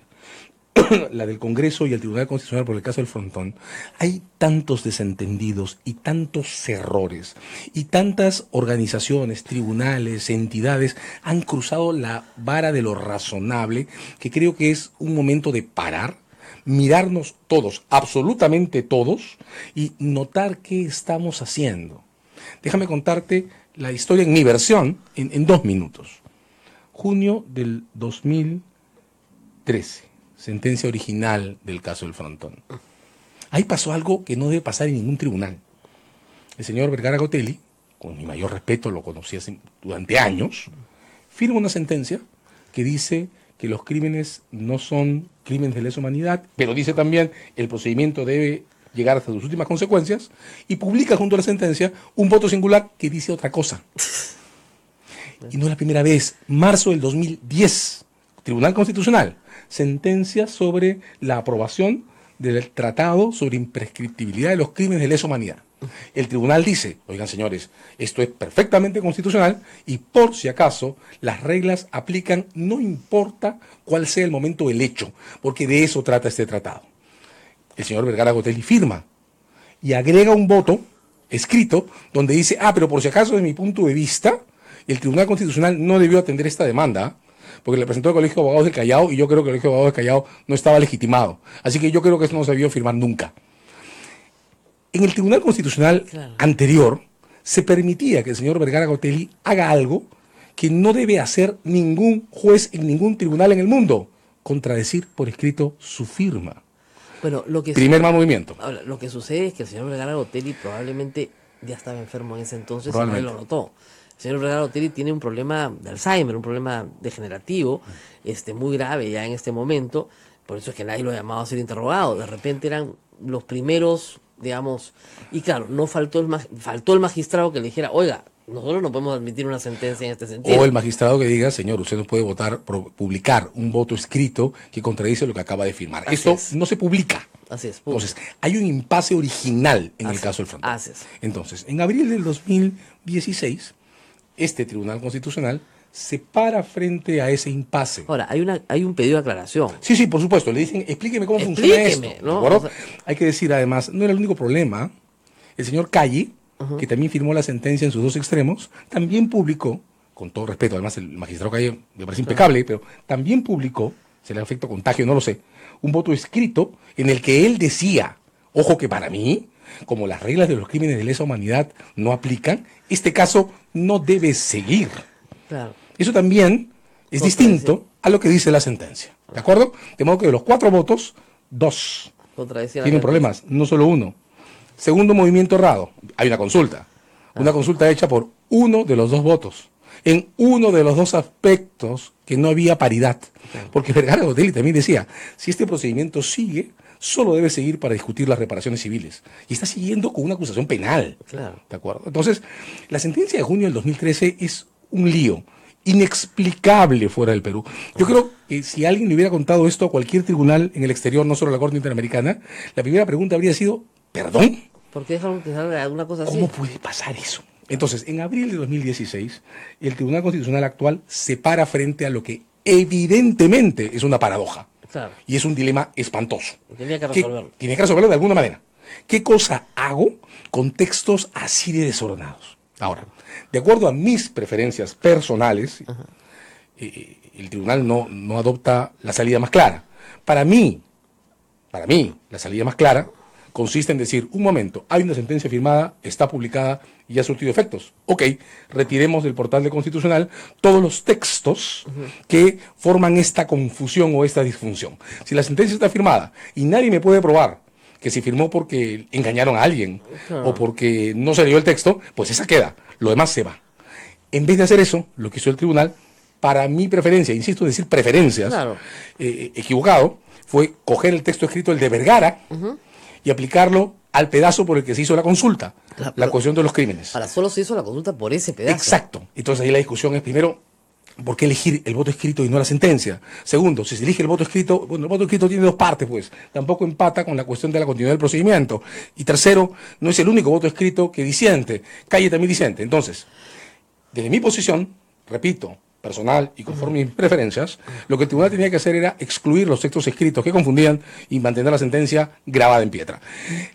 la del Congreso y el Tribunal Constitucional por el caso del frontón, hay tantos desentendidos y tantos errores y tantas organizaciones, tribunales, entidades han cruzado la vara de lo razonable que creo que es un momento de parar, mirarnos todos, absolutamente todos, y notar qué estamos haciendo. Déjame contarte la historia en mi versión en, dos minutos. Junio del 2013, sentencia original del caso del frontón. Ahí pasó algo que no debe pasar en ningún tribunal. El señor Vergara Gotelli, con mi mayor respeto, lo conocí hace, durante años, firma una sentencia que dice que los crímenes no son crímenes de lesa humanidad, pero dice también el procedimiento debe llegar hasta sus últimas consecuencias, y publica junto a la sentencia un voto singular que dice otra cosa. Y no es la primera vez, marzo del 2010, Tribunal Constitucional, sentencia sobre la aprobación del Tratado sobre Imprescriptibilidad de los Crímenes de Lesa Humanidad. El tribunal dice, oigan señores, esto es perfectamente constitucional y por si acaso las reglas aplican no importa cuál sea el momento del hecho, porque de eso trata este tratado el señor Vergara Gotelli firma y agrega un voto escrito donde dice, ah, pero por si acaso, de mi punto de vista, el Tribunal Constitucional no debió atender esta demanda, porque le presentó el Colegio de Abogados del Callao y yo creo que el Colegio de Abogados del Callao no estaba legitimado. Así que yo creo que eso no se debió firmar nunca. En el Tribunal Constitucional anterior se permitía que el señor Vergara Gotelli haga algo que no debe hacer ningún juez en ningún tribunal en el mundo, contradecir por escrito su firma. Bueno, lo que primer mal movimiento. lo que sucede es que el señor Vergara Botelli probablemente ya estaba enfermo en ese entonces y lo notó. El señor Vergara Botelli tiene un problema de Alzheimer, un problema degenerativo este, muy grave ya en este momento. Por eso es que nadie lo ha llamado a ser interrogado. De repente eran los primeros, digamos, y claro, no faltó el, faltó el magistrado que le dijera, oiga, nosotros no podemos admitir una sentencia en este sentido. O el magistrado que diga, señor, usted no puede votar, publicar un voto escrito que contradice lo que acaba de firmar. Esto no se publica. Así es. Entonces, hay un impasse original en el caso del Frontón. Así es. Entonces, en abril del 2016, este Tribunal Constitucional se para frente a ese impasse. Ahora, hay, una, hay un pedido de aclaración. Sí, sí, por supuesto. Le dicen, explíqueme cómo funciona esto. ¿no? hay que decir, además, no era el único problema. El señor Calle que también firmó la sentencia en sus dos extremos, también publicó, con todo respeto, además el magistrado Calle me parece impecable, pero también publicó, se le afectó contagio, no lo sé, un voto escrito en el que él decía, ojo que para mí, como las reglas de los crímenes de lesa humanidad no aplican, este caso no debe seguir. Eso también es distinto a lo que dice la sentencia. ¿De acuerdo? De modo que de los cuatro votos, dos tienen problemas, no solo uno. Segundo movimiento errado, hay una consulta. Ah. Una consulta hecha por uno de los dos votos. En uno de los dos aspectos que no había paridad. Porque Vergara Gotelli también decía, si este procedimiento sigue, solo debe seguir para discutir las reparaciones civiles. Y está siguiendo con una acusación penal. Claro. ¿De acuerdo? Entonces, la sentencia de junio del 2013 es un lío inexplicable fuera del Perú. Yo creo que si alguien le hubiera contado esto a cualquier tribunal en el exterior, no solo la Corte Interamericana, la primera pregunta habría sido, ¿perdón? ¿Por cosa ¿Cómo puede pasar eso? Entonces, en abril de 2016, el Tribunal Constitucional actual se para frente a lo que evidentemente es una paradoja. Y es un dilema espantoso. Tenía que resolverlo. Tiene que resolverlo de alguna manera. ¿Qué cosa hago con textos así de desordenados? Ahora, de acuerdo a mis preferencias personales, eh, el tribunal no, no adopta la salida más clara. Para mí, para mí, la salida más clara consiste en decir, un momento, hay una sentencia firmada, está publicada y ha surtido efectos. Ok, retiremos del portal de constitucional todos los textos que forman esta confusión o esta disfunción. Si la sentencia está firmada y nadie me puede probar que se firmó porque engañaron a alguien ah. o porque no se dio el texto, pues esa queda, lo demás se va. En vez de hacer eso, lo que hizo el tribunal, para mi preferencia, insisto en decir preferencias, eh, equivocado, fue coger el texto escrito, el de Vergara, y aplicarlo al pedazo por el que se hizo la consulta, la cuestión de los crímenes. Ahora, solo se hizo la consulta por ese pedazo. Exacto. Entonces ahí la discusión es primero, ¿por qué elegir el voto escrito y no la sentencia? Segundo, si se elige el voto escrito, bueno, el voto escrito tiene dos partes, pues, tampoco empata con la cuestión de la continuidad del procedimiento. Y tercero, no es el único voto escrito que disiente, calle también disiente. Entonces, desde mi posición, repito, personal y conforme mis preferencias, lo que el tribunal tenía que hacer era excluir los textos escritos que confundían y mantener la sentencia grabada en piedra.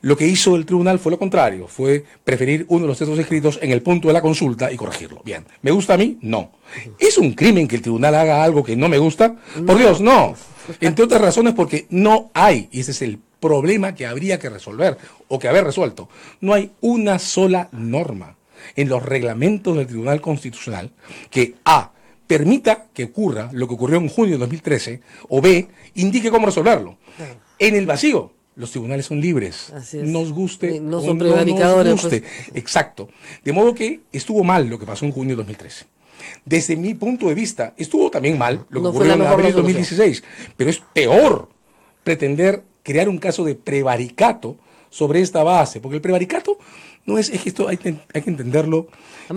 Lo que hizo el tribunal fue lo contrario, fue preferir uno de los textos escritos en el punto de la consulta y corregirlo. Bien, ¿me gusta a mí? No. ¿Es un crimen que el tribunal haga algo que no me gusta? Por Dios, no. Entre otras razones porque no hay, y ese es el problema que habría que resolver o que haber resuelto, no hay una sola norma en los reglamentos del Tribunal Constitucional que ha permita que ocurra lo que ocurrió en junio de 2013, o B, indique cómo resolverlo. En el vacío, los tribunales son libres. Nos guste. No son o pues. Exacto. De modo que estuvo mal lo que pasó en junio de 2013. Desde mi punto de vista, estuvo también mal lo que ocurrió en abril de 2016, pero es peor pretender crear un caso de prevaricato sobre esta base, porque el prevaricato no, es, que esto hay, hay que entenderlo.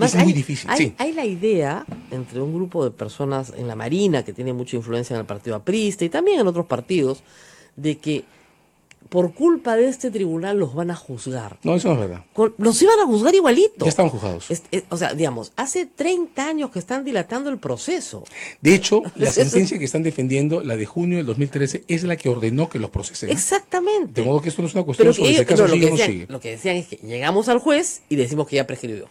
es muy difícil. Hay, hay, la idea entre un grupo de personas en la Marina que tiene mucha influencia en el partido aprista y también en otros partidos de que por culpa de este tribunal los van a juzgar. No, eso no es verdad. los iban a juzgar igualito. Ya están juzgados. o sea, digamos, hace 30 años que están dilatando el proceso. De hecho, la sentencia que están defendiendo, la de junio del 2013, es la que ordenó que los procesen. Exactamente. De modo que esto no es una cuestión sobre si el no, que no sigue. lo que decían es que llegamos al juez y decimos que ya prescribió.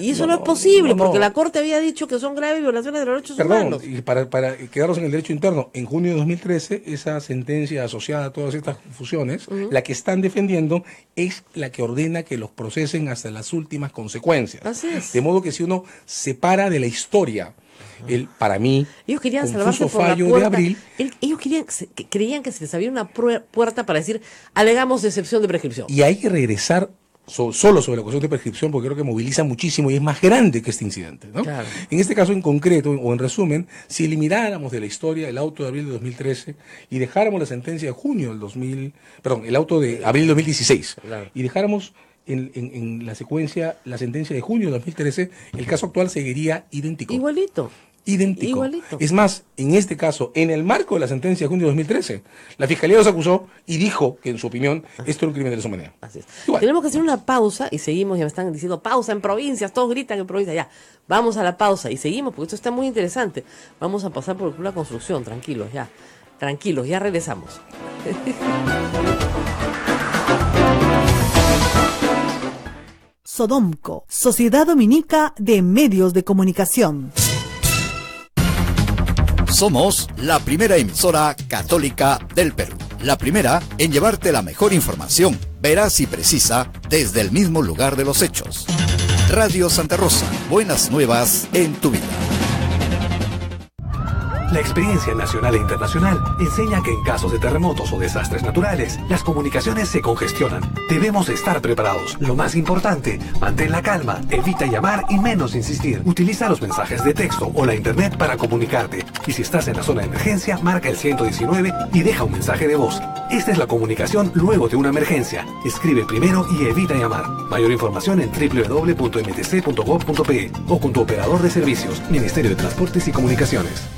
Y eso no, es posible, porque la Corte había dicho que son graves violaciones de los derechos Perdón, Y para, para quedarnos en el derecho interno, en junio de 2013, esa sentencia asociada a todas estas confusiones, la que están defendiendo es la que ordena que los procesen hasta las últimas consecuencias. Así es. De modo que si uno se para de la historia, el, para mí, ellos querían salvarse fallo de abril. ellos querían, creían que se les había una puerta para decir, alegamos excepción de prescripción. Y hay que regresar solo sobre la cuestión de prescripción, porque creo que moviliza muchísimo y es más grande que este incidente. ¿no? En este caso en concreto, o en resumen, si elimináramos de la historia el auto de abril de 2013 y dejáramos la sentencia de junio del 2000, perdón, el auto de abril de 2016, y dejáramos en, en, en, la secuencia la sentencia de junio de 2013, el caso actual seguiría idéntico. Igualito idéntico. Igualito. Es más, en este caso, en el marco de la sentencia de junio de 2013, la Fiscalía los acusó y dijo que, en su opinión, esto era un crimen de lesa Así es. Tenemos que hacer una pausa y seguimos, ya me están diciendo pausa en provincias, todos gritan en provincias, ya, vamos a la pausa y seguimos, porque esto está muy interesante. Vamos a pasar por la construcción, tranquilos, ya, tranquilos, ya regresamos. Sodomco, Sociedad Dominica de Medios de Comunicación. Somos la primera emisora católica del Perú. La primera en llevarte la mejor información, veraz y precisa, desde el mismo lugar de los hechos. Radio Santa Rosa, buenas nuevas en tu vida. La experiencia nacional e internacional enseña que en casos de terremotos o desastres naturales, las comunicaciones se congestionan. Debemos estar preparados. Lo más importante, mantén la calma, evita llamar y menos insistir. Utiliza los mensajes de texto o la internet para comunicarte. Y si estás en la zona de emergencia, marca el 119 y deja un mensaje de voz. Esta es la comunicación luego de una emergencia. Escribe primero y evita llamar. Mayor información en www.mtc.gov.pe o con tu operador de servicios, Ministerio de Transportes y Comunicaciones.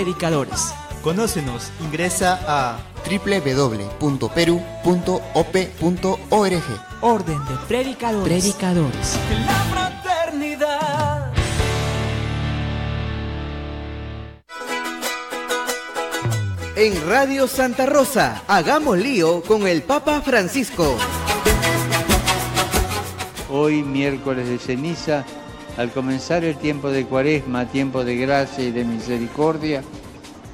predicadores. Conócenos, ingresa a www.peru.op.org. Orden de Predicadores. Predicadores. La fraternidad. En Radio Santa Rosa, hagamos lío con el Papa Francisco. Hoy, miércoles de ceniza, al comenzar el tiempo de Cuaresma, tiempo de gracia y de misericordia,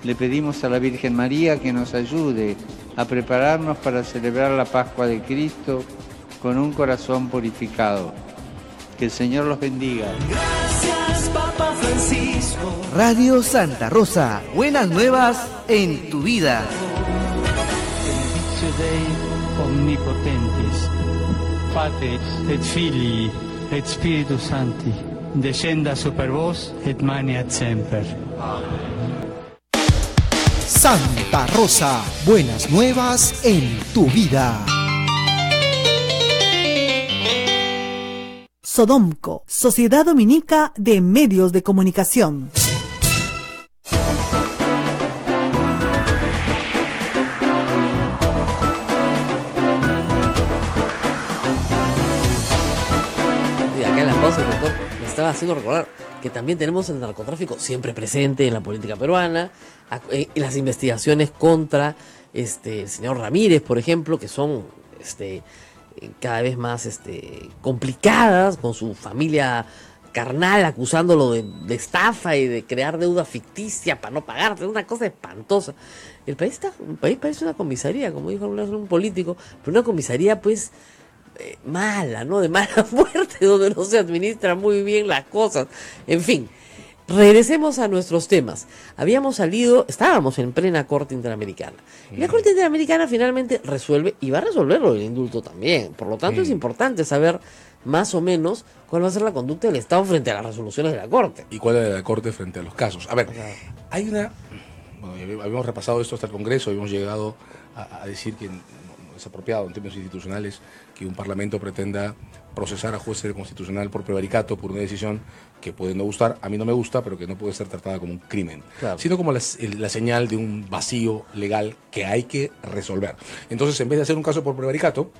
le pedimos a la Virgen María que nos ayude a prepararnos para celebrar la Pascua de Cristo con un corazón purificado. Que el Señor los bendiga. Gracias, Papa Francisco. Radio Santa Rosa, buenas nuevas en tu vida leyenda, super Hetmania et Santa Rosa, buenas nuevas en tu vida. Sodomco, Sociedad Dominica de Medios de Comunicación. haciendo recordar que también tenemos el narcotráfico siempre presente en la política peruana, eh, Y las investigaciones contra este, el señor Ramírez, por ejemplo, que son este, eh, cada vez más este, complicadas con su familia carnal acusándolo de, estafa y de crear deuda ficticia para no pagar es una cosa espantosa. El país está, el país parece una comisaría, como dijo alguna un político, pero una comisaría pues mala, ¿no? De mala muerte, donde no se administran muy bien las cosas. En fin, regresemos a nuestros temas. Habíamos salido, estábamos en plena Corte Interamericana. y La Corte Interamericana finalmente resuelve, y va a resolverlo el indulto también. Por lo tanto, es importante saber más o menos cuál va a ser la conducta del Estado frente a las resoluciones de la Corte. Y cuál es la de la Corte frente a los casos. A ver, hay una... Bueno, habíamos repasado esto hasta el Congreso, habíamos llegado a decir que es apropiado en términos institucionales que un Parlamento pretenda procesar a jueces del Constitucional por prevaricato, por una decisión que puede no gustar, a mí no me gusta, pero que no puede ser tratada como un crimen, sino como la, la, señal de un vacío legal que hay que resolver. Entonces, en vez de hacer un caso por prevaricato,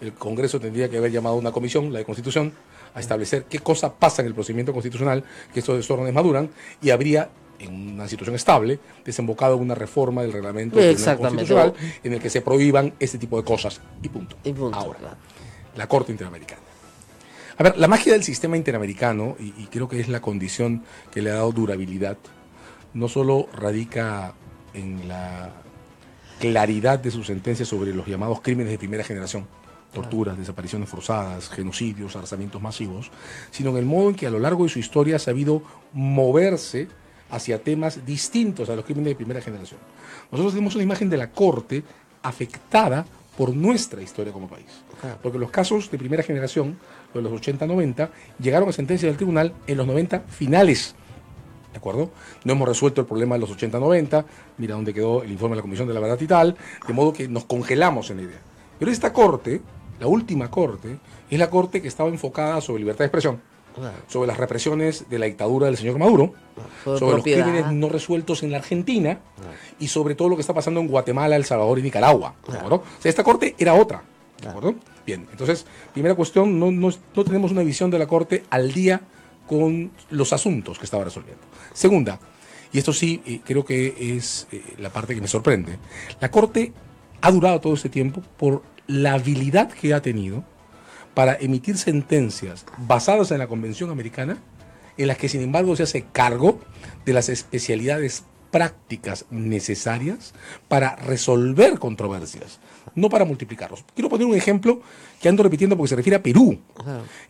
el Congreso tendría que haber llamado a una comisión, la de Constitución, a establecer qué cosa pasa en el procedimiento constitucional, que estos desórdenes maduran, y habría en una situación estable, desembocado en una reforma del reglamento constitucional en el que se prohíban este tipo de cosas y punto. Y punto Ahora, la Corte Interamericana. A ver, la magia del sistema interamericano, y, creo que es la condición que le ha dado durabilidad, no solo radica en la claridad de sus sentencias sobre los llamados crímenes de primera generación, torturas, desapariciones forzadas, genocidios, arrasamientos masivos, sino en el modo en que a lo largo de su historia ha sabido moverse hacia temas distintos a los crímenes de primera generación. Nosotros tenemos una imagen de la Corte afectada por nuestra historia como país. Porque los casos de primera generación, los de los 80-90, llegaron a sentencia del tribunal en los 90 finales. ¿De acuerdo? No hemos resuelto el problema de los 80-90, mira dónde quedó el informe de la Comisión de la Verdad y tal, de modo que nos congelamos en la idea. Pero esta corte, la última corte, es la corte que estaba enfocada sobre libertad de expresión sobre las represiones de la dictadura del señor Maduro, sobre los crímenes no resueltos en la Argentina y sobre todo lo que está pasando en Guatemala, El Salvador y Nicaragua. esta corte era otra. Bien, entonces, primera cuestión, no, tenemos una visión de la corte al día con los asuntos que estaba resolviendo. Segunda, y esto sí eh, creo que es eh, la parte que me sorprende, la corte ha durado todo este tiempo por la habilidad que ha tenido para emitir sentencias basadas en la Convención Americana, en las que sin embargo se hace cargo de las especialidades prácticas necesarias para resolver controversias, no para multiplicarlos. Quiero poner un ejemplo que ando repitiendo porque se refiere a Perú.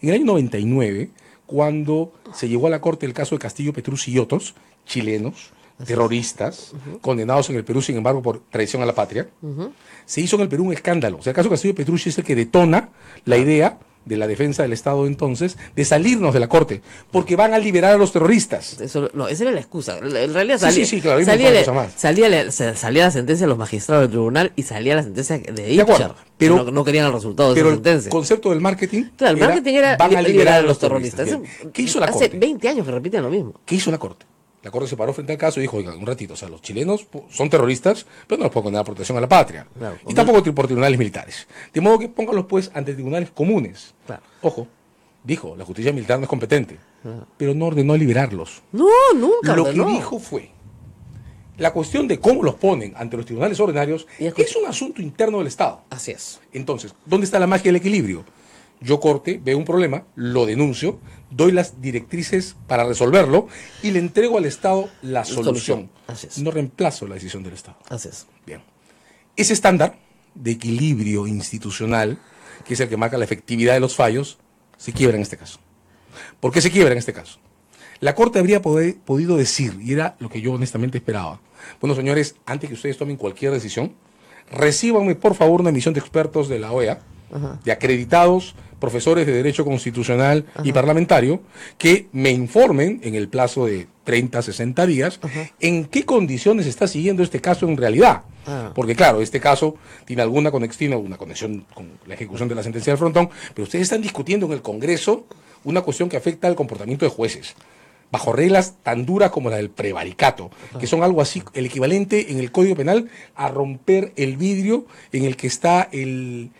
En el año 99, cuando se llevó a la corte el caso de Castillo, Petrus y otros chilenos, terroristas condenados en el Perú, sin embargo, por traición a la patria. Se hizo en el Perú un escándalo. O sea, el caso Castillo Petrucci es el que detona la idea de la defensa del Estado entonces de salirnos de la corte, porque van a liberar a los terroristas. Eso, esa era la excusa. En realidad salía, salía, la sentencia de los magistrados del tribunal y salía la sentencia de Itcher, pero no, querían el resultado de pero sentencia. El concepto del marketing. Claro, era, van a liberar, a los terroristas. ¿Qué hizo la corte? Hace 20 años que repiten lo mismo. ¿Qué hizo la corte? La Corte se paró frente al caso y dijo, oiga, un ratito, o sea, los chilenos son terroristas, pero no les puedo condenar protección a la patria. y tampoco por tribunales militares. De modo que pónganlos pues ante tribunales comunes. Ojo, dijo, la justicia militar no es competente, ah. pero no ordenó liberarlos. No, nunca. Lo que dijo fue, la cuestión de cómo los ponen ante los tribunales ordinarios es un asunto interno del Estado. Así es. Entonces, ¿dónde está la magia del equilibrio? yo corte, veo un problema, lo denuncio, doy las directrices para resolverlo y le entrego al Estado la solución. No reemplazo la decisión del Estado. Así es. Bien. Ese estándar de equilibrio institucional, que es el que marca la efectividad de los fallos, se quiebra en este caso. ¿Por qué se quiebra en este caso? La Corte habría podido decir, y era lo que yo honestamente esperaba, bueno señores, antes que ustedes tomen cualquier decisión, recibanme, por favor una emisión de expertos de la OEA, de acreditados profesores de Derecho Constitucional y Parlamentario que me informen en el plazo de 30, 60 días en qué condiciones está siguiendo este caso en realidad. Ah. Porque claro, este caso tiene alguna conexión, tiene conexión con la ejecución de la sentencia del frontón, pero ustedes están discutiendo en el Congreso una cuestión que afecta al comportamiento de jueces bajo reglas tan duras como la del prevaricato, que son algo así, el equivalente en el Código Penal a romper el vidrio en el que está el,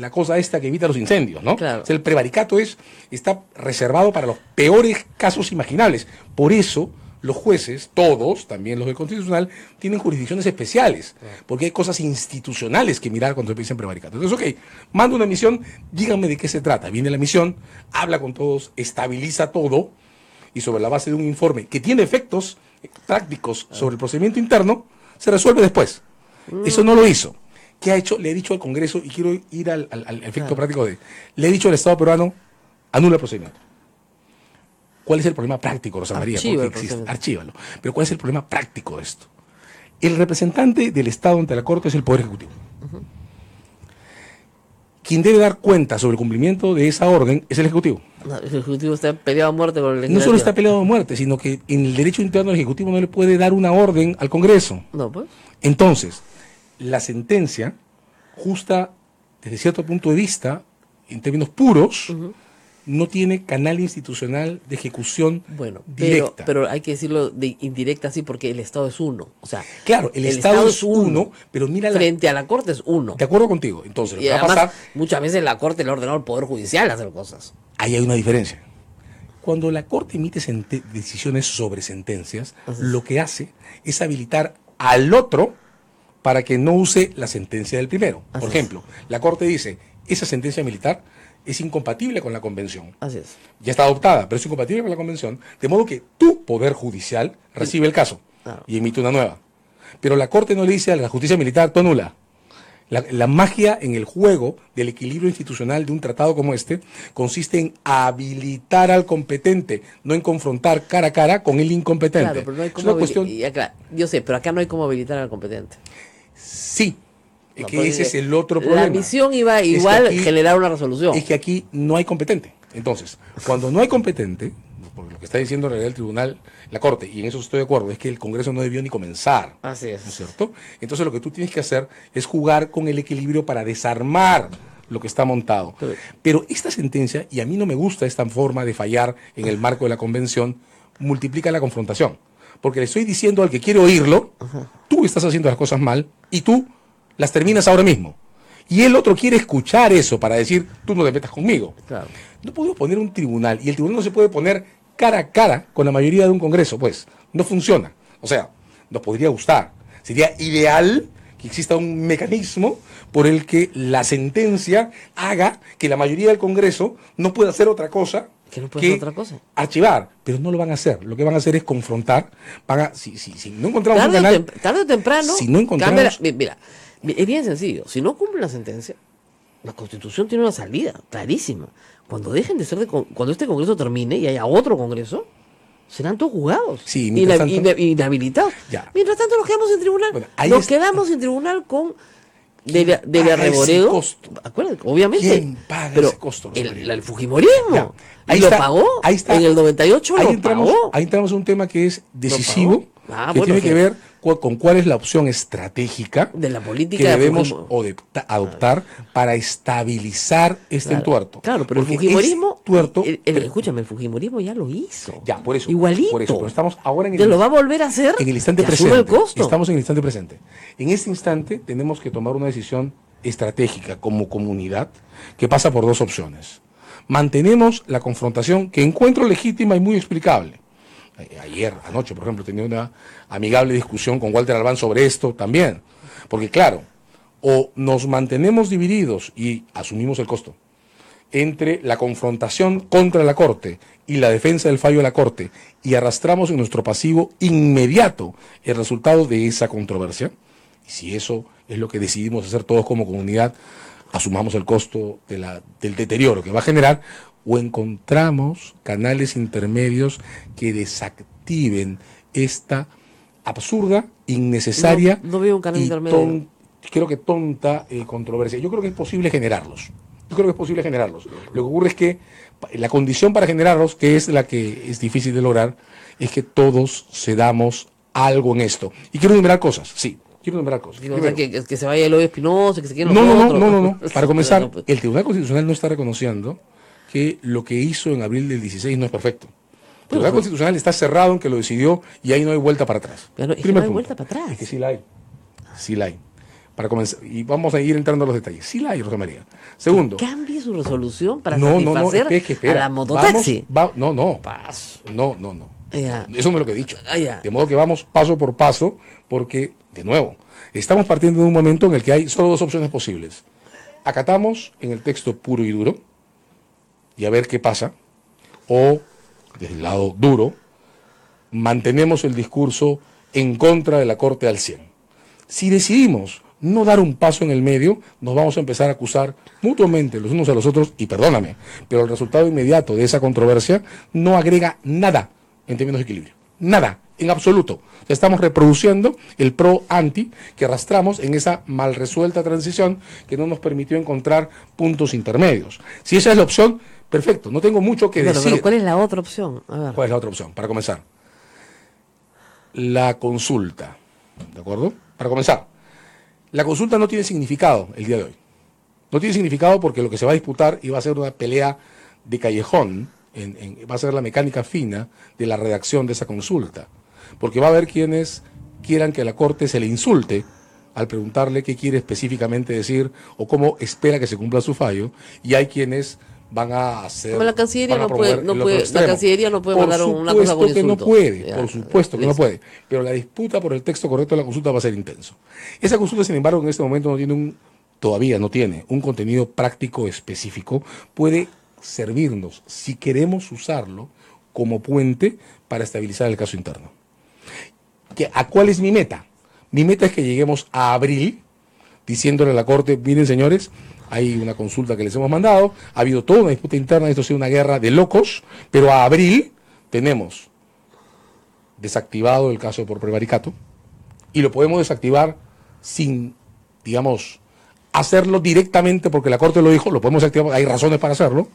la cosa esta que evita los incendios, ¿no? Claro. el prevaricato es, está reservado para los peores casos imaginables. Por eso los jueces, todos, también los del Constitucional, tienen jurisdicciones especiales, porque hay cosas institucionales que mirar cuando se en prevaricato. Entonces, ok, mando una misión, díganme de qué se trata. Viene la misión, habla con todos, estabiliza todo, y sobre la base de un informe que tiene efectos prácticos sobre el procedimiento interno, se resuelve después. Eso no lo hizo. ¿Qué ha hecho? Le he dicho al Congreso, y quiero ir al, efecto práctico de... Le he dicho al Estado peruano, anula el procedimiento. ¿Cuál es el problema práctico, Rosa María? porque existe, archívalo. Pero ¿cuál es el problema práctico de esto? El representante del Estado ante la Corte es el Poder Ejecutivo quien debe dar cuenta sobre el cumplimiento de esa orden es el Ejecutivo. el Ejecutivo está peleado a muerte con el No solo está peleado a muerte, sino que en el derecho interno el Ejecutivo no le puede dar una orden al Congreso. No, pues. Entonces, la sentencia, justa desde cierto punto de vista, en términos puros, no tiene canal institucional de ejecución bueno, pero, Pero hay que decirlo de indirecta, así porque el Estado es uno. O sea, claro, el, Estado, es uno, pero mira la, frente a la Corte es uno. De acuerdo contigo. Entonces, lo que va a pasar, muchas veces la Corte le ha ordenado al Poder Judicial hacer cosas. Ahí hay una diferencia. Cuando la Corte emite decisiones sobre sentencias, lo que hace es habilitar al otro para que no use la sentencia del primero. Por ejemplo, la Corte dice, esa sentencia militar es incompatible con la convención. Así es. Ya está adoptada, pero es incompatible con la convención, de modo que tu poder judicial recibe el caso y emite una nueva. Pero la Corte no le dice a la justicia militar, tú anula. La, magia en el juego del equilibrio institucional de un tratado como este consiste en habilitar al competente, no en confrontar cara a cara con el incompetente. yo sé, pero acá no hay cómo habilitar al competente. Sí, que ese es el otro problema. La misión iba igual que generar una resolución. Es que aquí no hay competente. Entonces, cuando no hay competente, por lo que está diciendo en realidad el tribunal, la corte, y en eso estoy de acuerdo, es que el Congreso no debió ni comenzar. Así es. ¿No es cierto? Entonces, lo que tú tienes que hacer es jugar con el equilibrio para desarmar lo que está montado. Pero esta sentencia, y a mí no me gusta esta forma de fallar en el marco de la convención, multiplica la confrontación. Porque le estoy diciendo al que quiere oírlo, tú estás haciendo las cosas mal y tú las terminas ahora mismo. Y el otro quiere escuchar eso para decir, tú no te metas conmigo. No podemos poner un tribunal, y el tribunal no se puede poner cara a cara con la mayoría de un Congreso, pues. No funciona. O sea, nos podría gustar. Sería ideal que exista un mecanismo por el que la sentencia haga que la mayoría del Congreso no pueda hacer otra cosa que, no otra cosa? archivar, pero no lo van a hacer. Lo que van a hacer es confrontar. Van si, si, si, no encontramos tarde o temprano. Si no encontramos, mira, es bien sencillo, si no cumplen la sentencia, la Constitución tiene una salida clarísima. Cuando dejen de ser de, cuando este Congreso termine y haya otro Congreso, serán todos jugados Sí, inhabilitados. Mientras tanto nos quedamos en tribunal. nos quedamos en tribunal con de, de obviamente. ¿Quién paga El, fujimorismo. Ahí lo pagó. Ahí está. En el 98 ahí lo pagó. Ahí entramos a un tema que es decisivo, ah, que tiene que ver con cuál es la opción estratégica de la política que debemos adoptar para estabilizar este tuerto. entuerto. Claro, pero el fujimorismo. Eh, escúchame, el fujimorismo ya lo hizo. Ya, por eso. Igualito. Por eso, pero estamos ahora en el. lo va a volver a hacer? En el instante presente. Estamos en el instante presente. En este instante tenemos que tomar una decisión estratégica como comunidad que pasa por dos opciones. Mantenemos la confrontación que encuentro legítima y muy explicable ayer, anoche, por ejemplo, tenía una amigable discusión con Walter Albán sobre esto también. Porque claro, o nos mantenemos divididos y asumimos el costo entre la confrontación contra la Corte y la defensa del fallo de la Corte y arrastramos en nuestro pasivo inmediato el resultado de esa controversia. Y si eso es lo que decidimos hacer todos como comunidad, asumamos el costo de la, del deterioro que va a generar, o encontramos canales intermedios que desactiven esta absurda, innecesaria no, veo un creo que tonta eh, controversia. Yo creo que es posible generarlos. Yo creo que es posible generarlos. Lo que ocurre es que la condición para generarlos, que es la que es difícil de lograr, es que todos cedamos algo en esto. Y quiero enumerar cosas, sí. Quiero enumerar cosas. que, se vaya el odio espinoso, que se quede No, no, no, no, no. Para comenzar, el Tribunal Constitucional no está reconociendo que lo que hizo en abril del 16 no es perfecto. El Tribunal Constitucional está cerrado en que lo decidió y ahí no hay vuelta para atrás. que no hay vuelta para atrás. Es que sí la hay. Sí la hay. Para comenzar, y vamos a ir entrando a los detalles. Sí la hay, Rosa María. Segundo. Cambie su resolución para no, satisfacer no, no, no, no. Paso. No, no, no. Eso no es lo que he dicho. Ah, de modo que vamos paso por paso porque, de nuevo, estamos partiendo de un momento en el que hay solo dos opciones posibles. Acatamos en el texto puro y duro y a ver qué pasa, o, desde el lado duro, mantenemos el discurso en contra de la Corte al 100. Si decidimos no dar un paso en el medio, nos vamos a empezar a acusar mutuamente los unos a los otros, y perdóname, pero el resultado inmediato de esa controversia no agrega nada en términos de equilibrio. Nada, en absoluto. Estamos reproduciendo el pro-anti que arrastramos en esa mal resuelta transición que no nos permitió encontrar puntos intermedios. Si esa es la opción, Perfecto, no tengo mucho que decir. Pero ¿cuál es la otra opción? ¿Cuál es la otra opción? Para comenzar. La consulta. ¿De acuerdo? Para comenzar. La consulta no tiene significado el día de hoy. No tiene significado porque lo que se va a disputar y va a ser una pelea de callejón, en, va a ser la mecánica fina de la redacción de esa consulta. Porque va a haber quienes quieran que la Corte se le insulte al preguntarle qué quiere específicamente decir o cómo espera que se cumpla su fallo, y hay quienes van a hacer. la Cancillería no puede, la Cancillería no puede por mandar una cosa por que no puede, por supuesto que no puede. Pero la disputa por el texto correcto de la consulta va a ser intenso. Esa consulta, sin embargo, en este momento no tiene un, todavía no tiene un contenido práctico específico. Puede servirnos, si queremos usarlo, como puente para estabilizar el caso interno. ¿A cuál es mi meta? Mi meta es que lleguemos a abril diciéndole a la Corte, miren señores, hay una consulta que les hemos mandado, ha habido toda una disputa interna, esto ha sido una guerra de locos, pero a abril tenemos desactivado el caso por prevaricato y lo podemos desactivar sin, digamos, hacerlo directamente porque la Corte lo dijo, lo podemos activar, hay razones para hacerlo,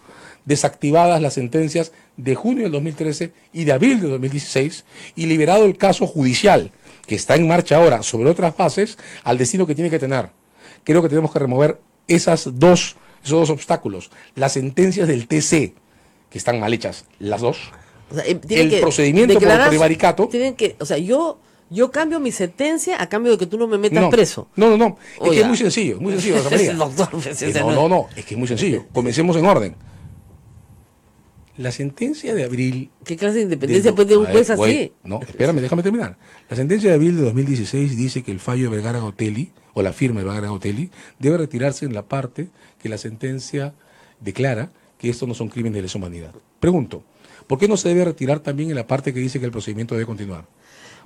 desactivadas las sentencias de junio del 2013 y de abril del 2016 y liberado el caso judicial que está en marcha ahora sobre otras fases al destino que tiene que tener. Creo que tenemos que remover esas dos, esos dos obstáculos, las sentencias del TC, que están mal hechas, las dos, eh, el procedimiento por el prevaricato. Tienen que, o sea, yo, yo cambio mi sentencia a cambio de que tú no me metas preso. No, no, no. Es que es muy sencillo, muy sencillo, eh, no, no, no, es que es muy sencillo. Comencemos en orden. La sentencia de abril. ¿Qué clase de independencia puede tener un juez así? no, espérame, déjame terminar. La sentencia de abril de 2016 dice que el fallo de Vergara Gotelli o la firma de Vergara Otelli, debe retirarse en la parte que la sentencia declara que estos no son crímenes de lesa humanidad. Pregunto, ¿por qué no se debe retirar también en la parte que dice que el procedimiento debe continuar?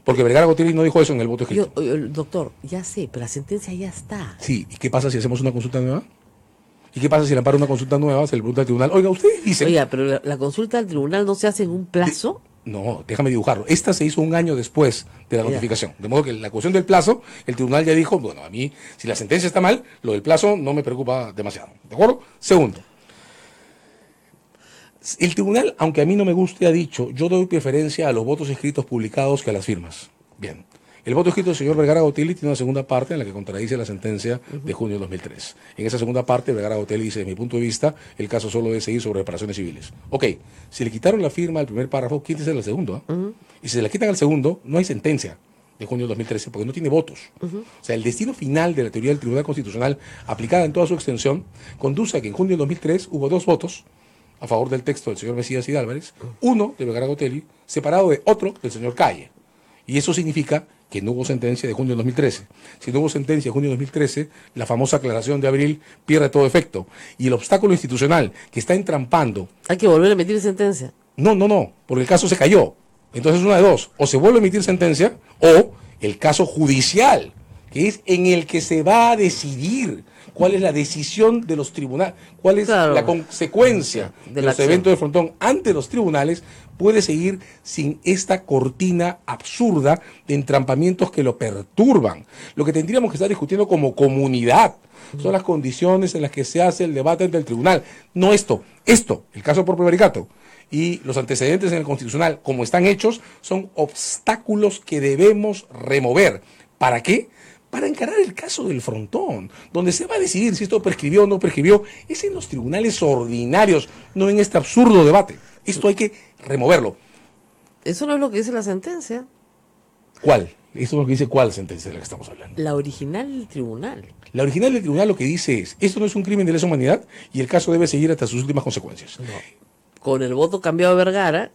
Porque Vergara Gotelli no dijo eso en el voto escrito. doctor, ya sé, pero la sentencia ya está. Sí, ¿y qué pasa si hacemos una consulta nueva? ¿Y qué pasa si le paro una consulta nueva? Se le pregunta al tribunal, oiga, usted dice. Oiga, pero la, la, consulta al tribunal no se hace en un plazo. Eh, no, déjame dibujarlo. Esta se hizo un año después de la notificación. De modo que la cuestión del plazo, el tribunal ya dijo, bueno, a mí, si la sentencia está mal, lo del plazo no me preocupa demasiado. ¿De acuerdo? Segundo. El tribunal, aunque a mí no me guste, ha dicho, yo doy preferencia a los votos escritos publicados que a las firmas. Bien. El voto escrito del señor Vergara Gotelli tiene una segunda parte en la que contradice la sentencia de junio de 2003. En esa segunda parte, Vergara Gotelli dice, desde mi punto de vista, el caso solo debe seguir sobre reparaciones civiles. Ok, si le quitaron la firma al primer párrafo, quítese la segundo. Y si se la quitan al segundo, no hay sentencia de junio de 2013, porque no tiene votos. O sea, el destino final de la teoría del Tribunal Constitucional, aplicada en toda su extensión, conduce a que en junio de 2003 hubo dos votos a favor del texto del señor Mesías y Álvarez, uno de Vergara Gotelli, separado de otro del señor Calle. Y eso significa que no hubo sentencia de junio de 2013. Si no hubo sentencia de junio de 2013, la famosa aclaración de abril pierde todo efecto. Y el obstáculo institucional que está entrampando. Hay que volver a emitir sentencia. No, no, no, porque el caso se cayó. Entonces, es una de dos: o se vuelve a emitir sentencia, o el caso judicial, que es en el que se va a decidir cuál es la decisión de los tribunales, cuál es la consecuencia de, los eventos de frontón ante los tribunales, puede seguir sin esta cortina absurda de entrampamientos que lo perturban. Lo que tendríamos que estar discutiendo como comunidad son las condiciones en las que se hace el debate ante el tribunal. No esto, esto, el caso por prevaricato y los antecedentes en el constitucional, como están hechos, son obstáculos que debemos remover. ¿Para qué? para encarar el caso del frontón, donde se va a decidir si esto prescribió o no prescribió, es en los tribunales ordinarios, no en este absurdo debate. Esto hay que removerlo. Eso no es lo que dice la sentencia. ¿Cuál? Eso es lo que dice cuál sentencia de la que estamos hablando. La original del tribunal. La original del tribunal lo que dice es, esto no es un crimen de lesa humanidad y el caso debe seguir hasta sus últimas consecuencias. Con el voto cambiado a Vergara,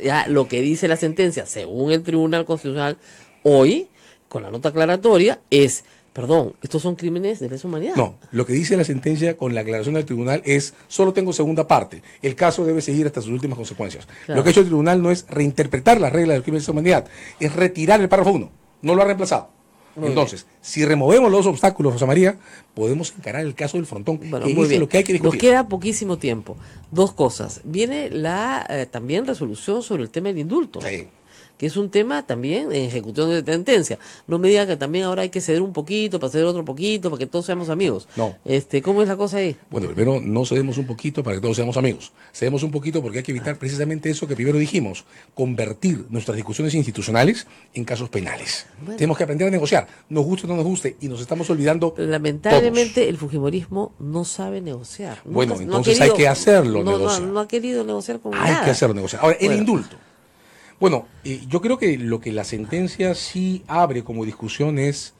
ya lo que dice la sentencia, según el Tribunal Constitucional, hoy con la nota aclaratoria es, perdón, estos son crímenes de lesa humanidad. No, lo que dice la sentencia con la aclaración del tribunal es, solo tengo segunda parte, el caso debe seguir hasta sus últimas consecuencias. Lo que ha hecho el tribunal no es reinterpretar las reglas del crimen de lesa humanidad, es retirar el párrafo 1, no lo ha reemplazado. Entonces, si removemos los obstáculos, Rosa María, podemos encarar el caso del frontón. Y Lo que hay que discutir. Nos queda poquísimo tiempo. Dos cosas. Viene la eh, también resolución sobre el tema del indulto. Sí que es un tema también en ejecución de sentencia. No me diga que también ahora hay que ceder un poquito para ceder otro poquito para que todos seamos amigos. No. Este, ¿Cómo es la cosa ahí? Bueno, primero no cedemos un poquito para que todos seamos amigos. Cedemos un poquito porque hay que evitar precisamente eso que primero dijimos, convertir nuestras discusiones institucionales en casos penales. Tenemos que aprender a negociar, nos guste o no nos guste, y nos estamos olvidando. Lamentablemente el Fujimorismo no sabe negociar. Bueno, entonces hay que hacerlo no, negociar. No, no, ha querido negociar con Hay que hacerlo negociar. Ahora, el indulto. Bueno, eh, yo creo que lo que la sentencia sí abre como discusión es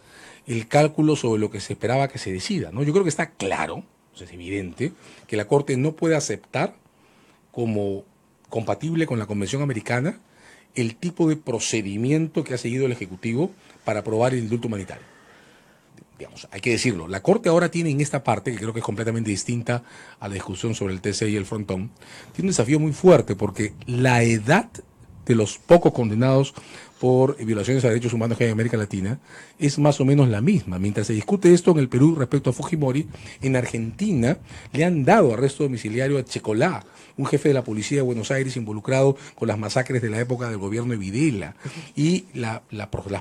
el cálculo sobre lo que se esperaba que se decida. ¿no? Yo creo que está claro, es evidente, que la Corte no puede aceptar como compatible con la Convención Americana el tipo de procedimiento que ha seguido el Ejecutivo para aprobar el indulto humanitario. Digamos, hay que decirlo, la Corte ahora tiene en esta parte, que creo que es completamente distinta a la discusión sobre el TC y el frontón, tiene un desafío muy fuerte porque la edad de los pocos condenados por violaciones a derechos humanos que hay en América Latina es más o menos la misma. Mientras se discute esto en el Perú respecto a Fujimori, en Argentina le han dado arresto domiciliario a Checolá, un jefe de la policía de Buenos Aires involucrado con las masacres de la época del gobierno de Videla. Y las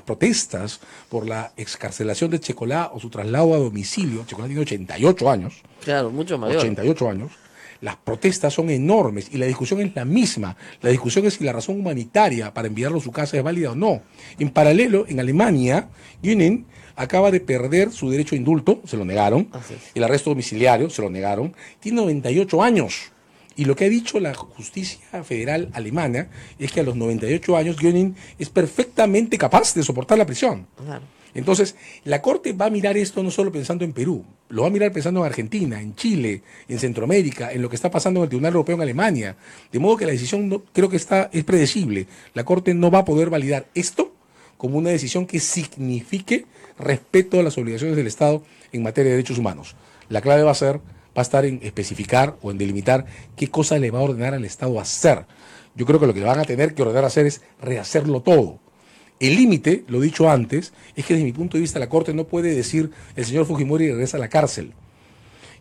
protestas por la excarcelación de Checolá o su traslado a domicilio, Checolá tiene 88 años. Claro, mucho mayor. 88 años las protestas son enormes y la discusión es la misma. La discusión es si la razón humanitaria para enviarlo a su casa es válida o no. En paralelo, en Alemania, Gönning acaba de perder su derecho a indulto, se lo negaron, el arresto domiciliario, se lo negaron, tiene 98 años. Y lo que ha dicho la justicia federal alemana es que a los 98 años Göring es perfectamente capaz de soportar la prisión. Entonces, la Corte va a mirar esto no solo pensando en Perú, lo va a mirar pensando en Argentina, en Chile, en Centroamérica, en lo que está pasando en el Tribunal Europeo en Alemania. De modo que la decisión creo que está, es predecible. La Corte no va a poder validar esto como una decisión que signifique respeto a las obligaciones del Estado en materia de derechos humanos. La clave va a ser, va a estar en especificar o en delimitar qué cosa le va a ordenar al Estado hacer. Yo creo que lo que le van a tener que ordenar hacer es rehacerlo todo el límite, lo dicho antes, es que desde mi punto de vista la Corte no puede decir el señor Fujimori regresa a la cárcel.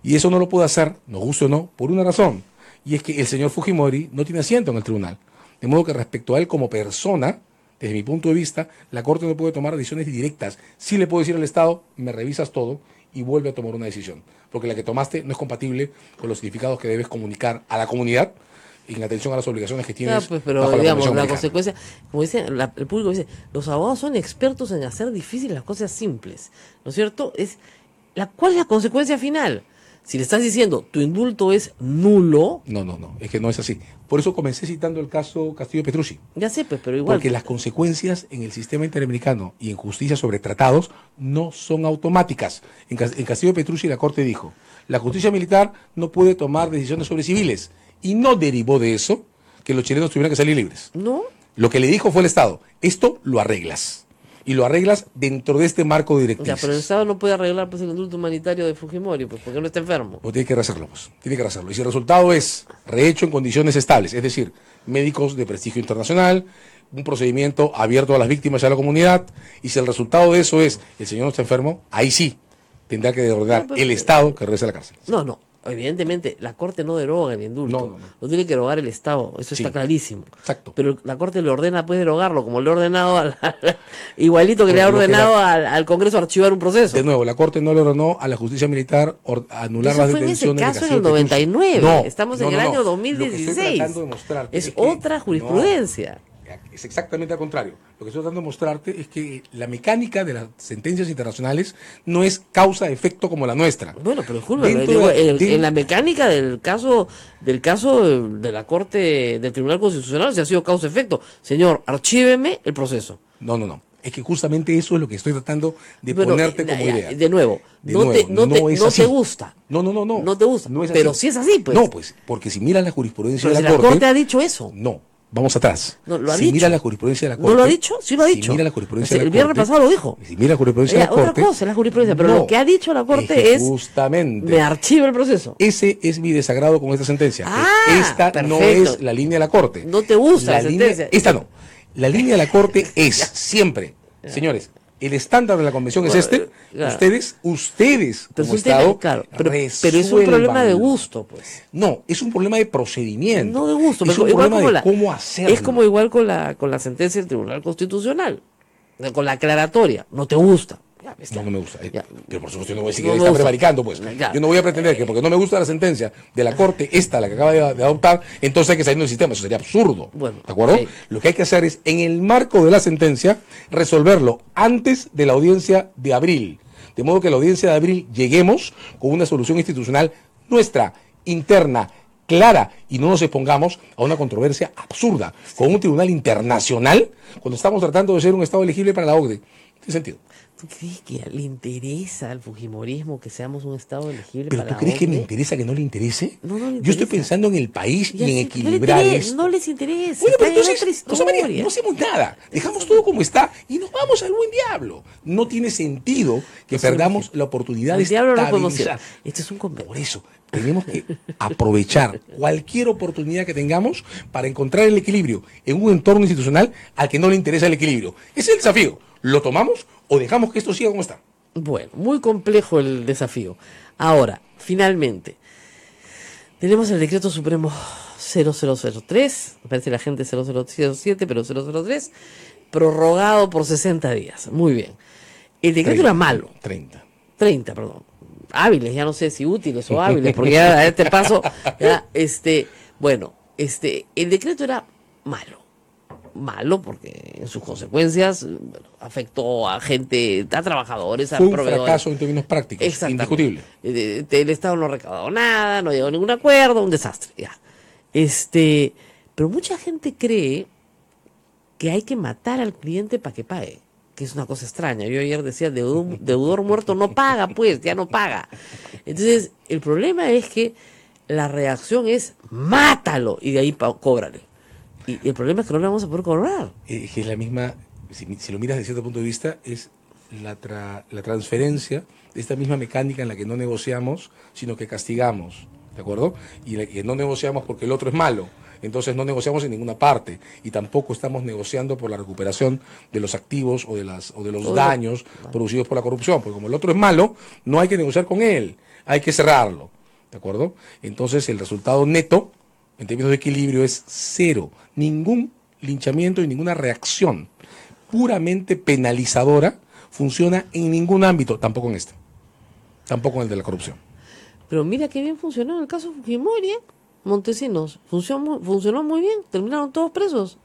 Y eso no lo puede hacer, no guste o no, por una razón. Y es que el señor Fujimori no tiene asiento en el tribunal. De modo que respecto a él como persona, desde mi punto de vista, la Corte no puede tomar decisiones directas. Sí le puedo decir al Estado, me revisas todo y vuelve a tomar una decisión. Porque la que tomaste no es compatible con los significados que debes comunicar a la comunidad en atención a las obligaciones que tiene. Claro, pues, pero digamos, la, consecuencia, como dice, el público dice, los abogados son expertos en hacer difícil las cosas simples, ¿no es cierto? Es la, ¿Cuál es la consecuencia final? Si le estás diciendo tu indulto es nulo. No, no, no, es que no es así. Por eso comencé citando el caso Castillo Petrucci. Ya sé, pues, pero igual. Porque las consecuencias en el sistema interamericano y en justicia sobre tratados no son automáticas. En, en Castillo Petrucci la Corte dijo: la justicia militar no puede tomar decisiones sobre civiles y no derivó de eso que los chilenos tuvieran que salir libres. No. Lo que le dijo fue el Estado, esto lo arreglas. Y lo arreglas dentro de este marco directivo. directrices. O sea, pero el Estado no puede arreglar pues, el indulto humanitario de Fujimori, pues, porque no está enfermo. Pues tiene que rehacerlo, pues. Tiene que rehacerlo. Y si el resultado es rehecho en condiciones estables, es decir, médicos de prestigio internacional, un procedimiento abierto a las víctimas y a la comunidad, y si el resultado de eso es el señor no está enfermo, ahí sí tendrá que ordenar pues, el eh, Estado que regrese a la cárcel. No, no, Evidentemente, la Corte no deroga el indulto, no, lo tiene que derogar el Estado, eso está clarísimo. Exacto. Pero la Corte le ordena, puede derogarlo, como le ha ordenado, igualito que le ha ordenado al, Congreso archivar un proceso. De nuevo, la Corte no le ordenó a la justicia militar or, anular eso fue En ese caso, en el 99, estamos en el año 2016. Es, otra jurisprudencia es exactamente al contrario. Lo que estoy tratando de mostrarte es que la mecánica de las sentencias internacionales no es causa-efecto como la nuestra. Bueno, pero en, la mecánica del caso del caso de la Corte del Tribunal Constitucional se ha sido causa-efecto. Señor, archíveme el proceso. No, no, no. Es que justamente eso es lo que estoy tratando de ponerte eh, como idea. De nuevo, no, te, gusta. No, no, no, no. te gusta. pero si es así, pues. No, pues, porque si miras la jurisprudencia de la, Corte, la corte ha dicho eso. No, vamos atrás. No, ¿lo ha si dicho? mira la jurisprudencia de la Corte. ¿No lo ha dicho? Sí lo ha dicho. mira la jurisprudencia el viernes pasado lo dijo. Si mira la jurisprudencia de la otra Corte. Otra cosa es la jurisprudencia, pero lo que ha dicho la Corte es. Justamente. me archiva el proceso. Ese es mi desagrado con esta sentencia. Ah, esta no es la línea de la Corte. No te gusta la, sentencia. esta no. La línea de la Corte es siempre, señores, el estándar de la convención es este, eh, Ustedes, ustedes, ustedes pero pero, es un problema de gusto, pues. No, es un problema de procedimiento. No de gusto, es un problema de cómo hacerlo. Es como igual con la, con la sentencia del Tribunal Constitucional, con la aclaratoria, no te gusta, no, me gusta. Pero por supuesto, yo no voy a decir pues. Yo no voy a pretender que porque no me gusta la sentencia de la Corte, esta, la que acaba de, adoptar, entonces hay que salir del sistema. Eso sería absurdo. ¿De acuerdo? Lo que hay que hacer es, en el marco de la sentencia, resolverlo antes de la audiencia de abril. De modo que a la audiencia de abril lleguemos con una solución institucional nuestra, interna, clara y no nos expongamos a una controversia absurda con un tribunal internacional cuando estamos tratando de ser un Estado elegible para la OCDE. Tiene sentido. ¿Tú crees que le interesa al Fujimorismo que seamos un Estado elegible? ¿Pero tú crees que me interesa que no le interese? Yo estoy pensando en el país y en equilibrar no, les interesa. Bueno, pero entonces, no, no hacemos nada. Dejamos todo como está y nos vamos al buen diablo. No tiene sentido que perdamos la oportunidad de estabilizar. Esto es un convenio. Por eso, tenemos que aprovechar cualquier oportunidad que tengamos para encontrar el equilibrio en un entorno institucional al que no le interesa el equilibrio. Ese es el desafío. ¿Lo tomamos o dejamos que esto siga como está. Bueno, muy complejo el desafío. Ahora, finalmente, tenemos el decreto supremo 0003, parece la gente 0007, pero 003, prorrogado por 60 días. Muy bien. El decreto era malo. 30. 30, perdón. Hábiles, ya no sé si útiles o hábiles, porque ya a este paso, este, bueno, este, el decreto era malo malo porque en sus consecuencias afectó a gente, a trabajadores, a Fue un fracaso en términos prácticos, indiscutible. Eh, el, Estado no recaudó nada, no llegó a ningún acuerdo, un desastre. Este, pero mucha gente cree que hay que matar al cliente para que pague, que es una cosa extraña. Yo ayer decía, deudor, deudor muerto no paga, pues, ya no paga. Entonces, el problema es que la reacción es mátalo y de ahí cóbrale. Y, el problema es que no lo vamos a poder cobrar. que es la misma, si, lo miras desde cierto punto de vista, es la, transferencia de esta misma mecánica en la que no negociamos, sino que castigamos. ¿De acuerdo? Y que no negociamos porque el otro es malo. Entonces no negociamos en ninguna parte y tampoco estamos negociando por la recuperación de los activos o de, las, o de los daños producidos por la corrupción, porque como el otro es malo, no hay que negociar con él, hay que cerrarlo. ¿De acuerdo? Entonces el resultado neto en términos de equilibrio, es cero. Ningún linchamiento y ninguna reacción puramente penalizadora funciona en ningún ámbito, tampoco en este, tampoco en el de la corrupción. Pero mira qué bien funcionó en el caso Fujimori, ¿eh? Montesinos, funcionó, funcionó muy bien, terminaron todos presos.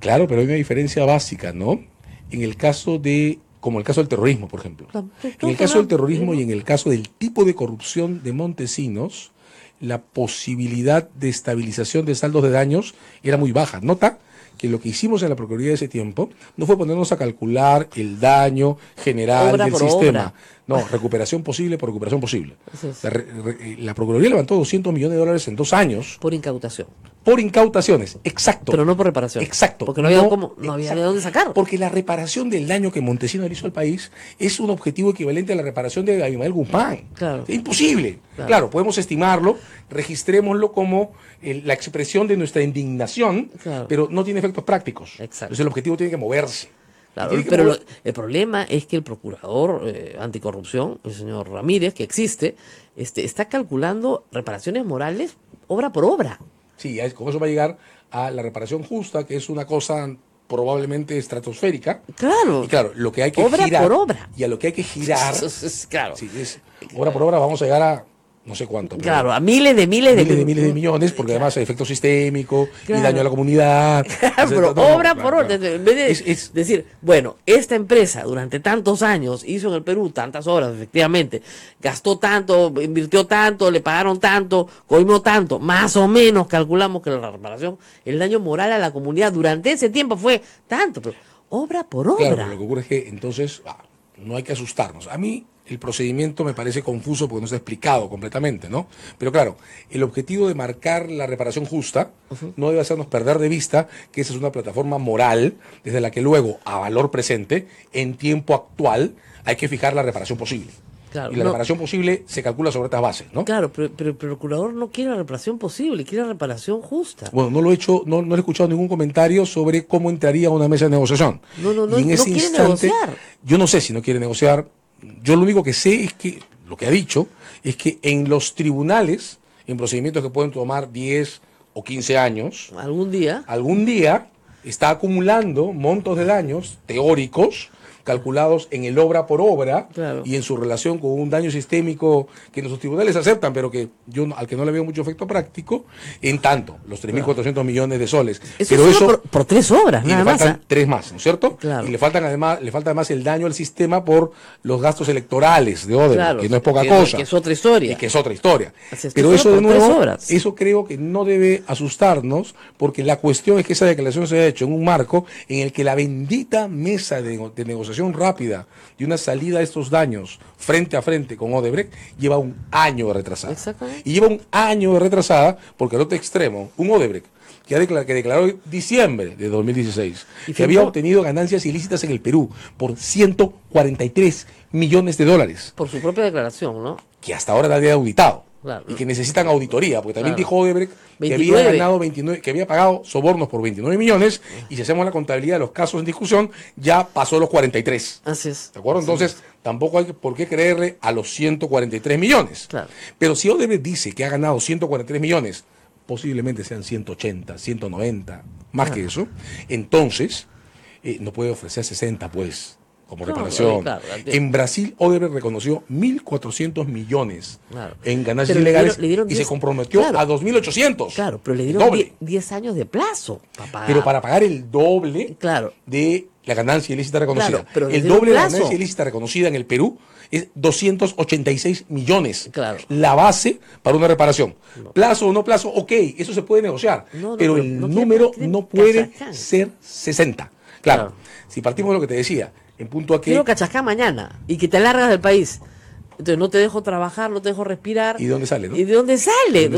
Claro, pero hay una diferencia básica, ¿no? En el caso de, como el caso del terrorismo, por ejemplo. En el caso del terrorismo y en el caso del tipo de corrupción de Montesinos, la posibilidad de estabilización de saldos de daños era muy baja. Nota que lo que hicimos en la Procuraduría de ese tiempo no fue ponernos a calcular el daño general del sistema, no, recuperación posible por recuperación posible. La, Procuraduría levantó 200 millones de dólares en dos años. Por incautación. Por incautaciones, exacto. Pero no por reparación. Exacto. Porque no había, no dónde sacar. Porque la reparación del daño que Montesinos hizo al país es un objetivo equivalente a la reparación de Abimael Guzmán. Claro. Es imposible. Claro. podemos estimarlo, registrémoslo como eh, la expresión de nuestra indignación, pero no tiene efectos prácticos. Exacto. Entonces el objetivo tiene que moverse pero el problema es que el procurador eh, anticorrupción, el señor Ramírez, que existe, este, está calculando reparaciones morales obra por obra. Sí, con eso va a llegar a la reparación justa, que es una cosa probablemente estratosférica. Claro. Y claro, lo que hay que obra girar. por obra. Y a lo que hay que girar. claro. Sí, obra por obra vamos a llegar a no sé cuánto. claro, a miles de miles de miles de miles de millones, porque además hay efecto sistémico y daño a la comunidad. pero obra por obra, de es, decir, bueno, esta empresa durante tantos años hizo en el Perú tantas obras, efectivamente, gastó tanto, invirtió tanto, le pagaron tanto, coimó tanto, más o menos calculamos que la reparación, el daño moral a la comunidad durante ese tiempo fue tanto, obra por obra. Claro, lo que ocurre es que entonces ah, no hay que asustarnos. A mí el procedimiento me parece confuso porque no está explicado completamente, ¿no? Pero claro, el objetivo de marcar la reparación justa no debe hacernos perder de vista que esa es una plataforma moral desde la que luego, a valor presente, en tiempo actual, hay que fijar la reparación posible. y la reparación posible se calcula sobre estas bases, ¿no? Claro, pero, el procurador no quiere la reparación posible, quiere la reparación justa. Bueno, no lo he hecho, no, he escuchado ningún comentario sobre cómo entraría a una mesa de negociación. No, no, no, en no ese instante, negociar. Yo no sé si no quiere negociar, yo lo único que sé es que, lo que ha dicho, es que en los tribunales, en procedimientos que pueden tomar 10 o 15 años, algún día, algún día está acumulando montos de daños teóricos calculados en el obra por obra y en su relación con un daño sistémico que nuestros tribunales aceptan, pero que yo al que no le veo mucho efecto práctico, en tanto, los 3.400 millones de soles. pero eso por, tres obras, y le faltan ¿ah? tres más, ¿no es cierto? Y le faltan además, le falta además el daño al sistema por los gastos electorales de Odebrecht, que no es poca cosa. Que es otra historia. que es otra historia. pero eso de nuevo, eso creo que no debe asustarnos, porque la cuestión es que esa declaración se ha hecho en un marco en el que la bendita mesa de negociación rápida y una salida de estos daños frente a frente con Odebrecht lleva un año de retrasada. Y lleva un año de retrasada porque el otro extremo, un Odebrecht, que, declaró, que declaró diciembre de 2016, que había obtenido ganancias ilícitas en el Perú por 143 millones de dólares. Por su propia declaración, Que hasta ahora nadie ha auditado. Y que necesitan auditoría, porque también dijo Odebrecht que había, ganado 29, que había pagado sobornos por 29 millones y si hacemos la contabilidad de los casos en discusión, ya pasó los 43. Así es. ¿De acuerdo? Entonces, tampoco hay por qué creerle a los 143 millones. Pero si Odebrecht dice que ha ganado 143 millones, posiblemente sean 180, 190, más que eso, entonces eh, no puede ofrecer 60, pues como reparación. Eh, en Brasil, Odebrecht reconoció 1.400 millones en ganancias ilegales y se comprometió a 2.800. Claro, pero le dieron 10 años de plazo. Para pero para pagar el doble de la ganancia ilícita reconocida. el doble de la ganancia ilícita reconocida en el Perú es 286 millones. Claro. La base para una reparación. Plazo o no plazo, ok, eso se puede negociar, pero el número no puede ser 60. Claro, si partimos de lo que te decía, en punto a Quiero cachascar mañana y que te largas del país. Entonces no te dejo trabajar, no te dejo respirar. ¿Y dónde sale? ¿Y de dónde sale?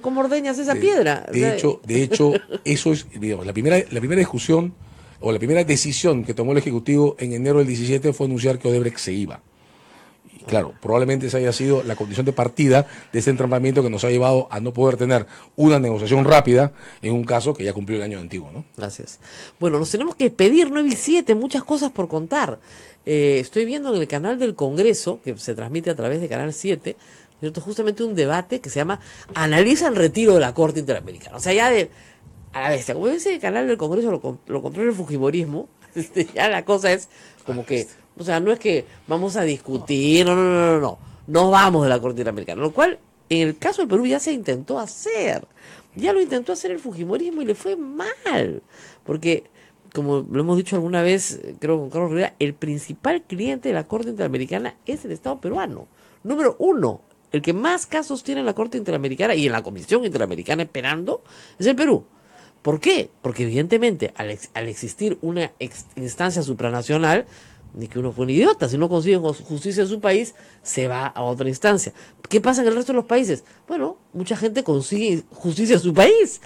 ¿Cómo ordeñas esa piedra? De hecho, de hecho, eso es, la primera, la primera discusión o la primera decisión que tomó el Ejecutivo en enero del 17 fue anunciar que Odebrecht se iba. Claro, probablemente esa haya sido la condición de partida de ese entrampamiento que nos ha llevado a no poder tener una negociación rápida en un caso que ya cumplió el año antiguo, ¿no? Gracias. Bueno, nos tenemos que pedir 9 y 7, muchas cosas por contar. Eh, estoy viendo en el canal del Congreso, que se transmite a través de Canal 7, ¿cierto? justamente un debate que se llama Analiza el retiro de la Corte Interamericana. O sea, ya de, a la bestia, como dice el canal del Congreso lo, lo el Fujimorismo, este, ya la cosa es como que o sea, no es que vamos a discutir, no, no, no, no, no. No vamos de la Corte Interamericana. Lo cual, en el caso del Perú, ya se intentó hacer. Ya lo intentó hacer el Fujimorismo y le fue mal. Porque, como lo hemos dicho alguna vez, creo con Carlos Rivera, el principal cliente de la Corte Interamericana es el Estado peruano. Número uno, el que más casos tiene en la Corte Interamericana y en la Comisión Interamericana esperando es el Perú. ¿Por qué? Porque evidentemente al, existir una instancia supranacional, ni que uno fue un idiota. Si no consigue justicia en su país, se va a otra instancia. ¿Qué pasa en el resto de los países? Bueno, mucha gente consigue justicia en su país.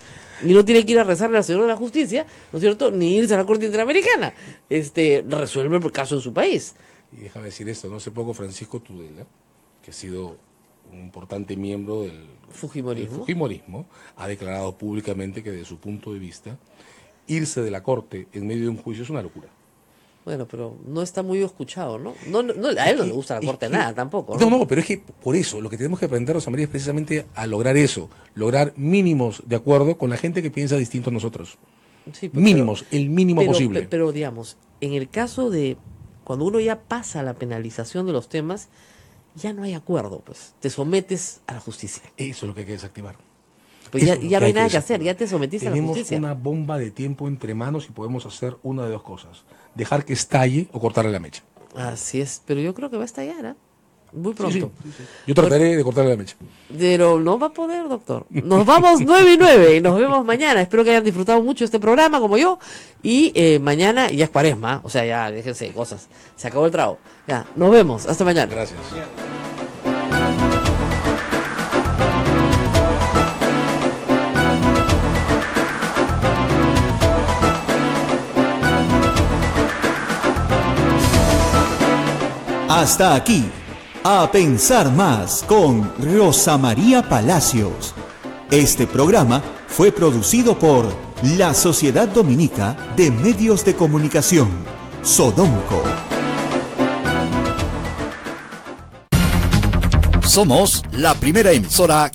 Y no tiene que ir a rezarle la Señor de la Justicia, ¿no es cierto? Ni irse a la Corte Interamericana. Este, resuelve el caso en su país. Y déjame decir esto, no hace poco Francisco Tudela, que ha sido un importante miembro del fujimorismo. del fujimorismo, ha declarado públicamente que desde su punto de vista, irse de la Corte en medio de un juicio es una locura. Bueno, pero no está muy escuchado, ¿no? a él no le gusta la corte nada tampoco. ¿no? ¿no? pero es que por eso lo que tenemos que aprender, Rosamaría, es precisamente a lograr eso, lograr mínimos de acuerdo con la gente que piensa distinto a nosotros. Pues, mínimos, el mínimo posible. Pero, digamos, en el caso de cuando uno ya pasa la penalización de los temas, ya no hay acuerdo, pues te sometes a la justicia. Eso es lo que hay que desactivar. Pues ya no hay nada que hacer, ya te sometiste a la justicia. Tenemos una bomba de tiempo entre manos y podemos hacer una de dos cosas dejar que estalle o cortarle la mecha. Así es, pero yo creo que va a estallar, ¿eh? Muy pronto. yo trataré de cortarle la mecha. Pero no va a poder, doctor. Nos vamos 9 y 9 y nos vemos mañana. Espero que hayan disfrutado mucho este programa, como yo. Y eh, mañana ya es cuaresma, o sea, ya déjense cosas. Se acabó el trago. Ya, nos vemos. Hasta mañana. Gracias. Hasta aquí, A Pensar Más con Rosa María Palacios. Este programa fue producido por la Sociedad Dominica de Medios de Comunicación, Sodomco. Somos la primera emisora